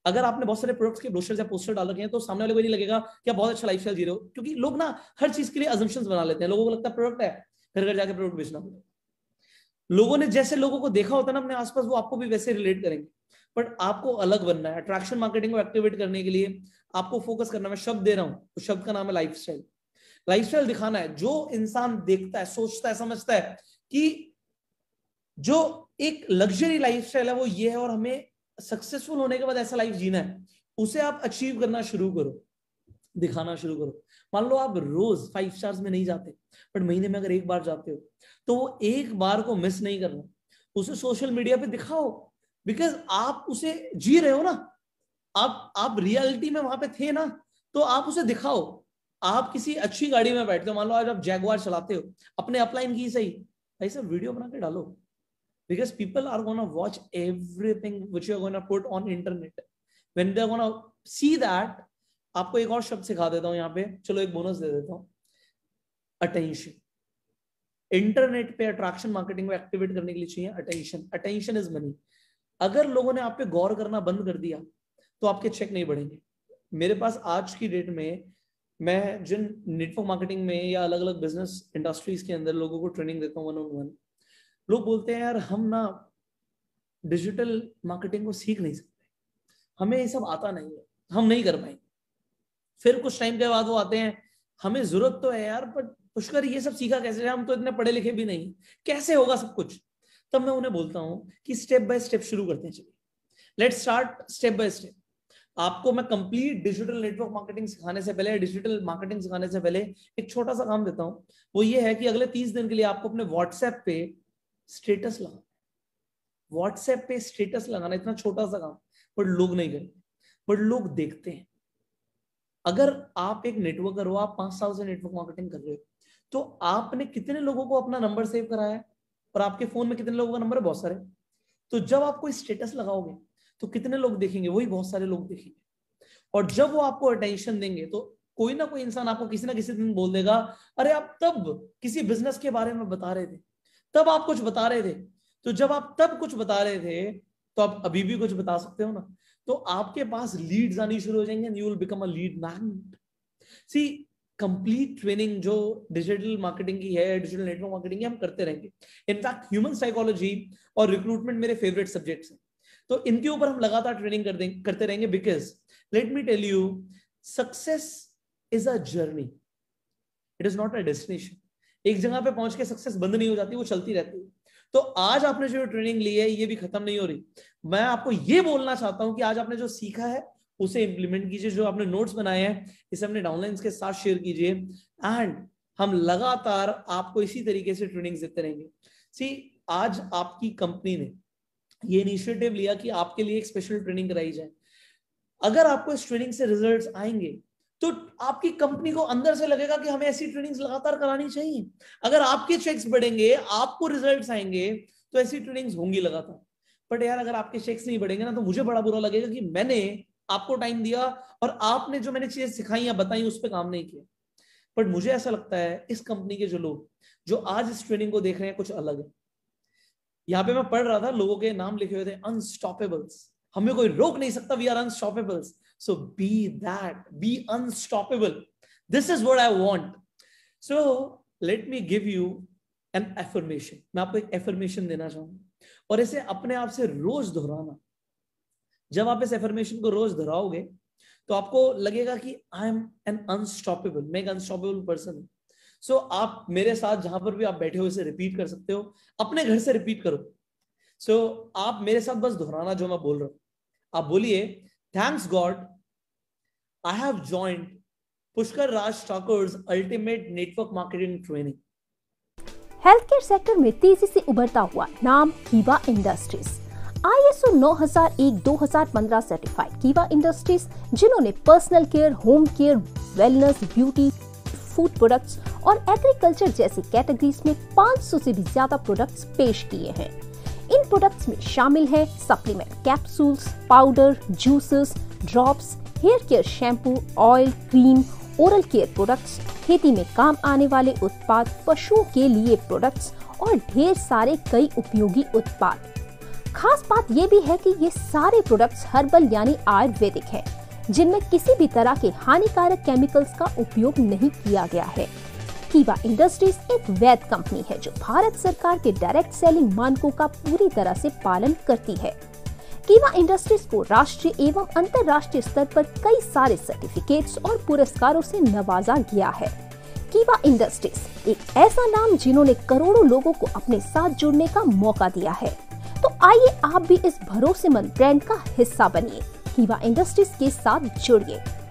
अगर आपने बहुत सारे प्रोडक्ट्स के ब्रोशर या पोस्टर डाल रखे हैं तो सामने वाले को नहीं लगेगा कि आप बहुत अच्छा लाइफ जी रहे हो क्योंकि लोग ना हर चीज के लिए अजम्पन बना लेते हैं लोगों को लगता है प्रोडक्ट है फिर घर जाके प्रोडक्ट बेचना पड़ेगा लोगों ने जैसे लोगों को देखा होता है ना अपने आसपास वो आपको भी वैसे रिलेट करेंगे बट आपको अलग बनना है अट्रैक्शन मार्केटिंग को एक्टिवेट करने के लिए आपको फोकस करना मैं शब्द दे रहा हूँ तो शब्द का नाम है लाइफ स्टाइल लाइफ दिखाना है जो इंसान देखता है सोचता है समझता है कि जो एक लग्जरी लाइफ स्टाइल है वो ये है और हमें सक्सेसफुल होने के बाद ऐसा लाइफ जीना है उसे आप अचीव करना शुरू करो दिखाना शुरू करो मान लो आप रोज फाइव स्टार्स में नहीं जाते बट महीने में अगर एक बार जाते हो तो वो एक बार को मिस नहीं करना उसे सोशल मीडिया पे दिखाओ बिकॉज आप उसे जी रहे हो ना आप आप रियलिटी में वहां पे थे ना तो आप उसे दिखाओ आप किसी अच्छी गाड़ी में बैठते हो मान लो आज आप जैगवार चलाते हो अपने अपलाइन की सही भाई सब वीडियो बना के डालो because people are going to watch everything which are going to put on internet when are going to see that आपको एक और शब्द सिखा देता हूं यहाँ पे चलो एक बोनस दे देता हूँ अटेंशन इंटरनेट पे अट्रैक्शन मार्केटिंग को एक्टिवेट करने के लिए चाहिए अटेंशन अटेंशन इज मनी अगर लोगों ने आप पे गौर करना बंद कर दिया तो आपके चेक नहीं बढ़ेंगे मेरे पास आज की डेट में मैं जिन नेटवर्क मार्केटिंग में या अलग अलग बिजनेस इंडस्ट्रीज के अंदर लोगों को ट्रेनिंग देता हूँ वन ऑन वन लोग बोलते हैं यार हम ना डिजिटल मार्केटिंग को सीख नहीं सकते हमें ये सब आता नहीं है हम नहीं कर पाएंगे फिर कुछ टाइम के बाद वो आते हैं हमें जरूरत तो है यार बट पुष्कर ये सब सीखा कैसे हम तो इतने पढ़े लिखे भी नहीं कैसे होगा सब कुछ तब मैं उन्हें बोलता हूँ कि स्टेप बाय स्टेप शुरू करते हैं चलिए let start step by step आपको मैं कंप्लीट डिजिटल नेटवर्क मार्केटिंग सिखाने से पहले डिजिटल मार्केटिंग सिखाने से पहले एक छोटा सा काम देता हूँ वो ये है कि अगले तीस दिन के लिए आपको अपने व्हाट्सएप पे स्टेटस लगा व्हाट्सएप पे स्टेटस लगाना इतना छोटा सा काम बट लोग नहीं करते बट लोग देखते हैं अगर आप एक नेटवर्कर हो आप पांच साल से नेटवर्क मार्केटिंग कर रहे हो तो आपने कितने लोगों को अपना नंबर सेव कराया है और आपके फोन में कितने लोगों का नंबर है बहुत सारे तो जब आप कोई स्टेटस लगाओगे तो कितने लोग देखेंगे वही बहुत सारे लोग देखेंगे और जब वो आपको अटेंशन देंगे तो कोई ना कोई इंसान आपको किसी ना किसी दिन बोल देगा अरे आप तब किसी बिजनेस के बारे में बता रहे थे तब आप कुछ बता रहे थे तो जब आप तब कुछ बता रहे थे तो आप अभी भी कुछ बता सकते हो ना तो आपके पास लीड्स आनी शुरू हो जाएंगे you will become a lead magnet see complete training जो डिजिटल मार्केटिंग की है डिजिटल नेटवर्क मार्केटिंग की हम करते रहेंगे इनफैक्ट ह्यूमन साइकोलॉजी और रिक्रूटमेंट मेरे फेवरेट सब्जेक्ट्स हैं तो इनके ऊपर हम लगातार ट्रेनिंग कर देंगे करते रहेंगे because let me tell you success is a journey it is not a destination एक जगह पे पहुंच के सक्सेस बंद नहीं हो जाती वो चलती रहती है तो आज आपने जो ट्रेनिंग ली है ये भी खत्म नहीं हो रही मैं आपको ये बोलना चाहता हूं कि आज आपने जो सीखा है उसे इंप्लीमेंट कीजिए जो आपने नोट्स बनाए हैं इसे अपने डाउनलाइंस के साथ शेयर कीजिए एंड हम लगातार आपको इसी तरीके से ट्रेनिंग देते रहेंगे सी आज आपकी कंपनी ने ये इनिशिएटिव लिया कि आपके लिए एक स्पेशल ट्रेनिंग कराई जाए अगर आपको इस ट्रेनिंग से रिजल्ट्स आएंगे तो आपकी कंपनी को अंदर से लगेगा कि हमें ऐसी ट्रेनिंग्स लगातार करानी चाहिए अगर आपके चेक्स बढ़ेंगे आपको रिजल्ट्स आएंगे तो ऐसी ट्रेनिंग्स होंगी लगातार बट यार अगर आपके चेक्स नहीं बढ़ेंगे ना तो मुझे बड़ा बुरा लगेगा कि मैंने आपको टाइम दिया और आपने जो मैंने चीजें सिखाई या बताई उस पर काम नहीं किया बट मुझे ऐसा लगता है इस कंपनी के जो लोग जो आज इस ट्रेनिंग को देख रहे हैं कुछ अलग है यहाँ पे मैं पढ़ रहा था लोगों के नाम लिखे हुए थे अनस्टॉपेबल्स हमें कोई रोक नहीं सकता we are unstoppables So be that, be unstoppable. This is what I want. So let me give you an affirmation. मैं आपको एक affirmation देना चाहूंगा और इसे अपने आप से रोज दोहराना जब आप इस एफर्मेशन को रोज दोहराओगे तो आपको लगेगा कि आई एम एन अनस्टॉपेबल मैं एक अनस्टॉपेबल पर्सन हूं सो आप मेरे साथ जहां पर भी आप बैठे हो इसे रिपीट कर सकते हो अपने घर से रिपीट करो सो so, आप मेरे साथ बस दोहराना जो मैं बोल रहा हूं आप बोलिए thanks god I have joined Pushkar Raj Thakur's Ultimate Network Marketing Training. Healthcare sector में तेजी से उभरता हुआ नाम Kiva Industries. ISO 9001-2015 certified Kiva industries जिन्होंने personal care, home care, wellness, beauty, food products और एग्रीकल्चर जैसी कैटेगरीज में 500 से भी ज्यादा प्रोडक्ट्स पेश किए हैं इन प्रोडक्ट्स में शामिल है supplement capsules powder juices drops hair care shampoo oil cream oral care products खेती में काम आने वाले उत्पाद पशुओं के लिए प्रोडक्ट्स और ढेर सारे कई उपयोगी उत्पाद खास बात ये भी है कि ये सारे प्रोडक्ट्स हर्बल यानी आयुर्वेदिक हैं, जिनमें किसी भी तरह के हानिकारक केमिकल्स का उपयोग नहीं किया गया है कीवा इंडस्ट्रीज एक वैध कंपनी है जो भारत सरकार के डायरेक्ट सेलिंग मानकों का पूरी तरह से पालन करती है कीवा इंडस्ट्रीज को राष्ट्रीय एवं अंतर्राष्ट्रीय स्तर पर कई सारे सर्टिफिकेट्स और पुरस्कारों से नवाजा गया है कीवा इंडस्ट्रीज एक ऐसा नाम जिन्होंने करोड़ों लोगों को अपने साथ जुड़ने का मौका दिया है तो आइए आप भी इस भरोसेमंद ब्रांड का हिस्सा बनिए कीवा इंडस्ट्रीज के साथ जुड़िए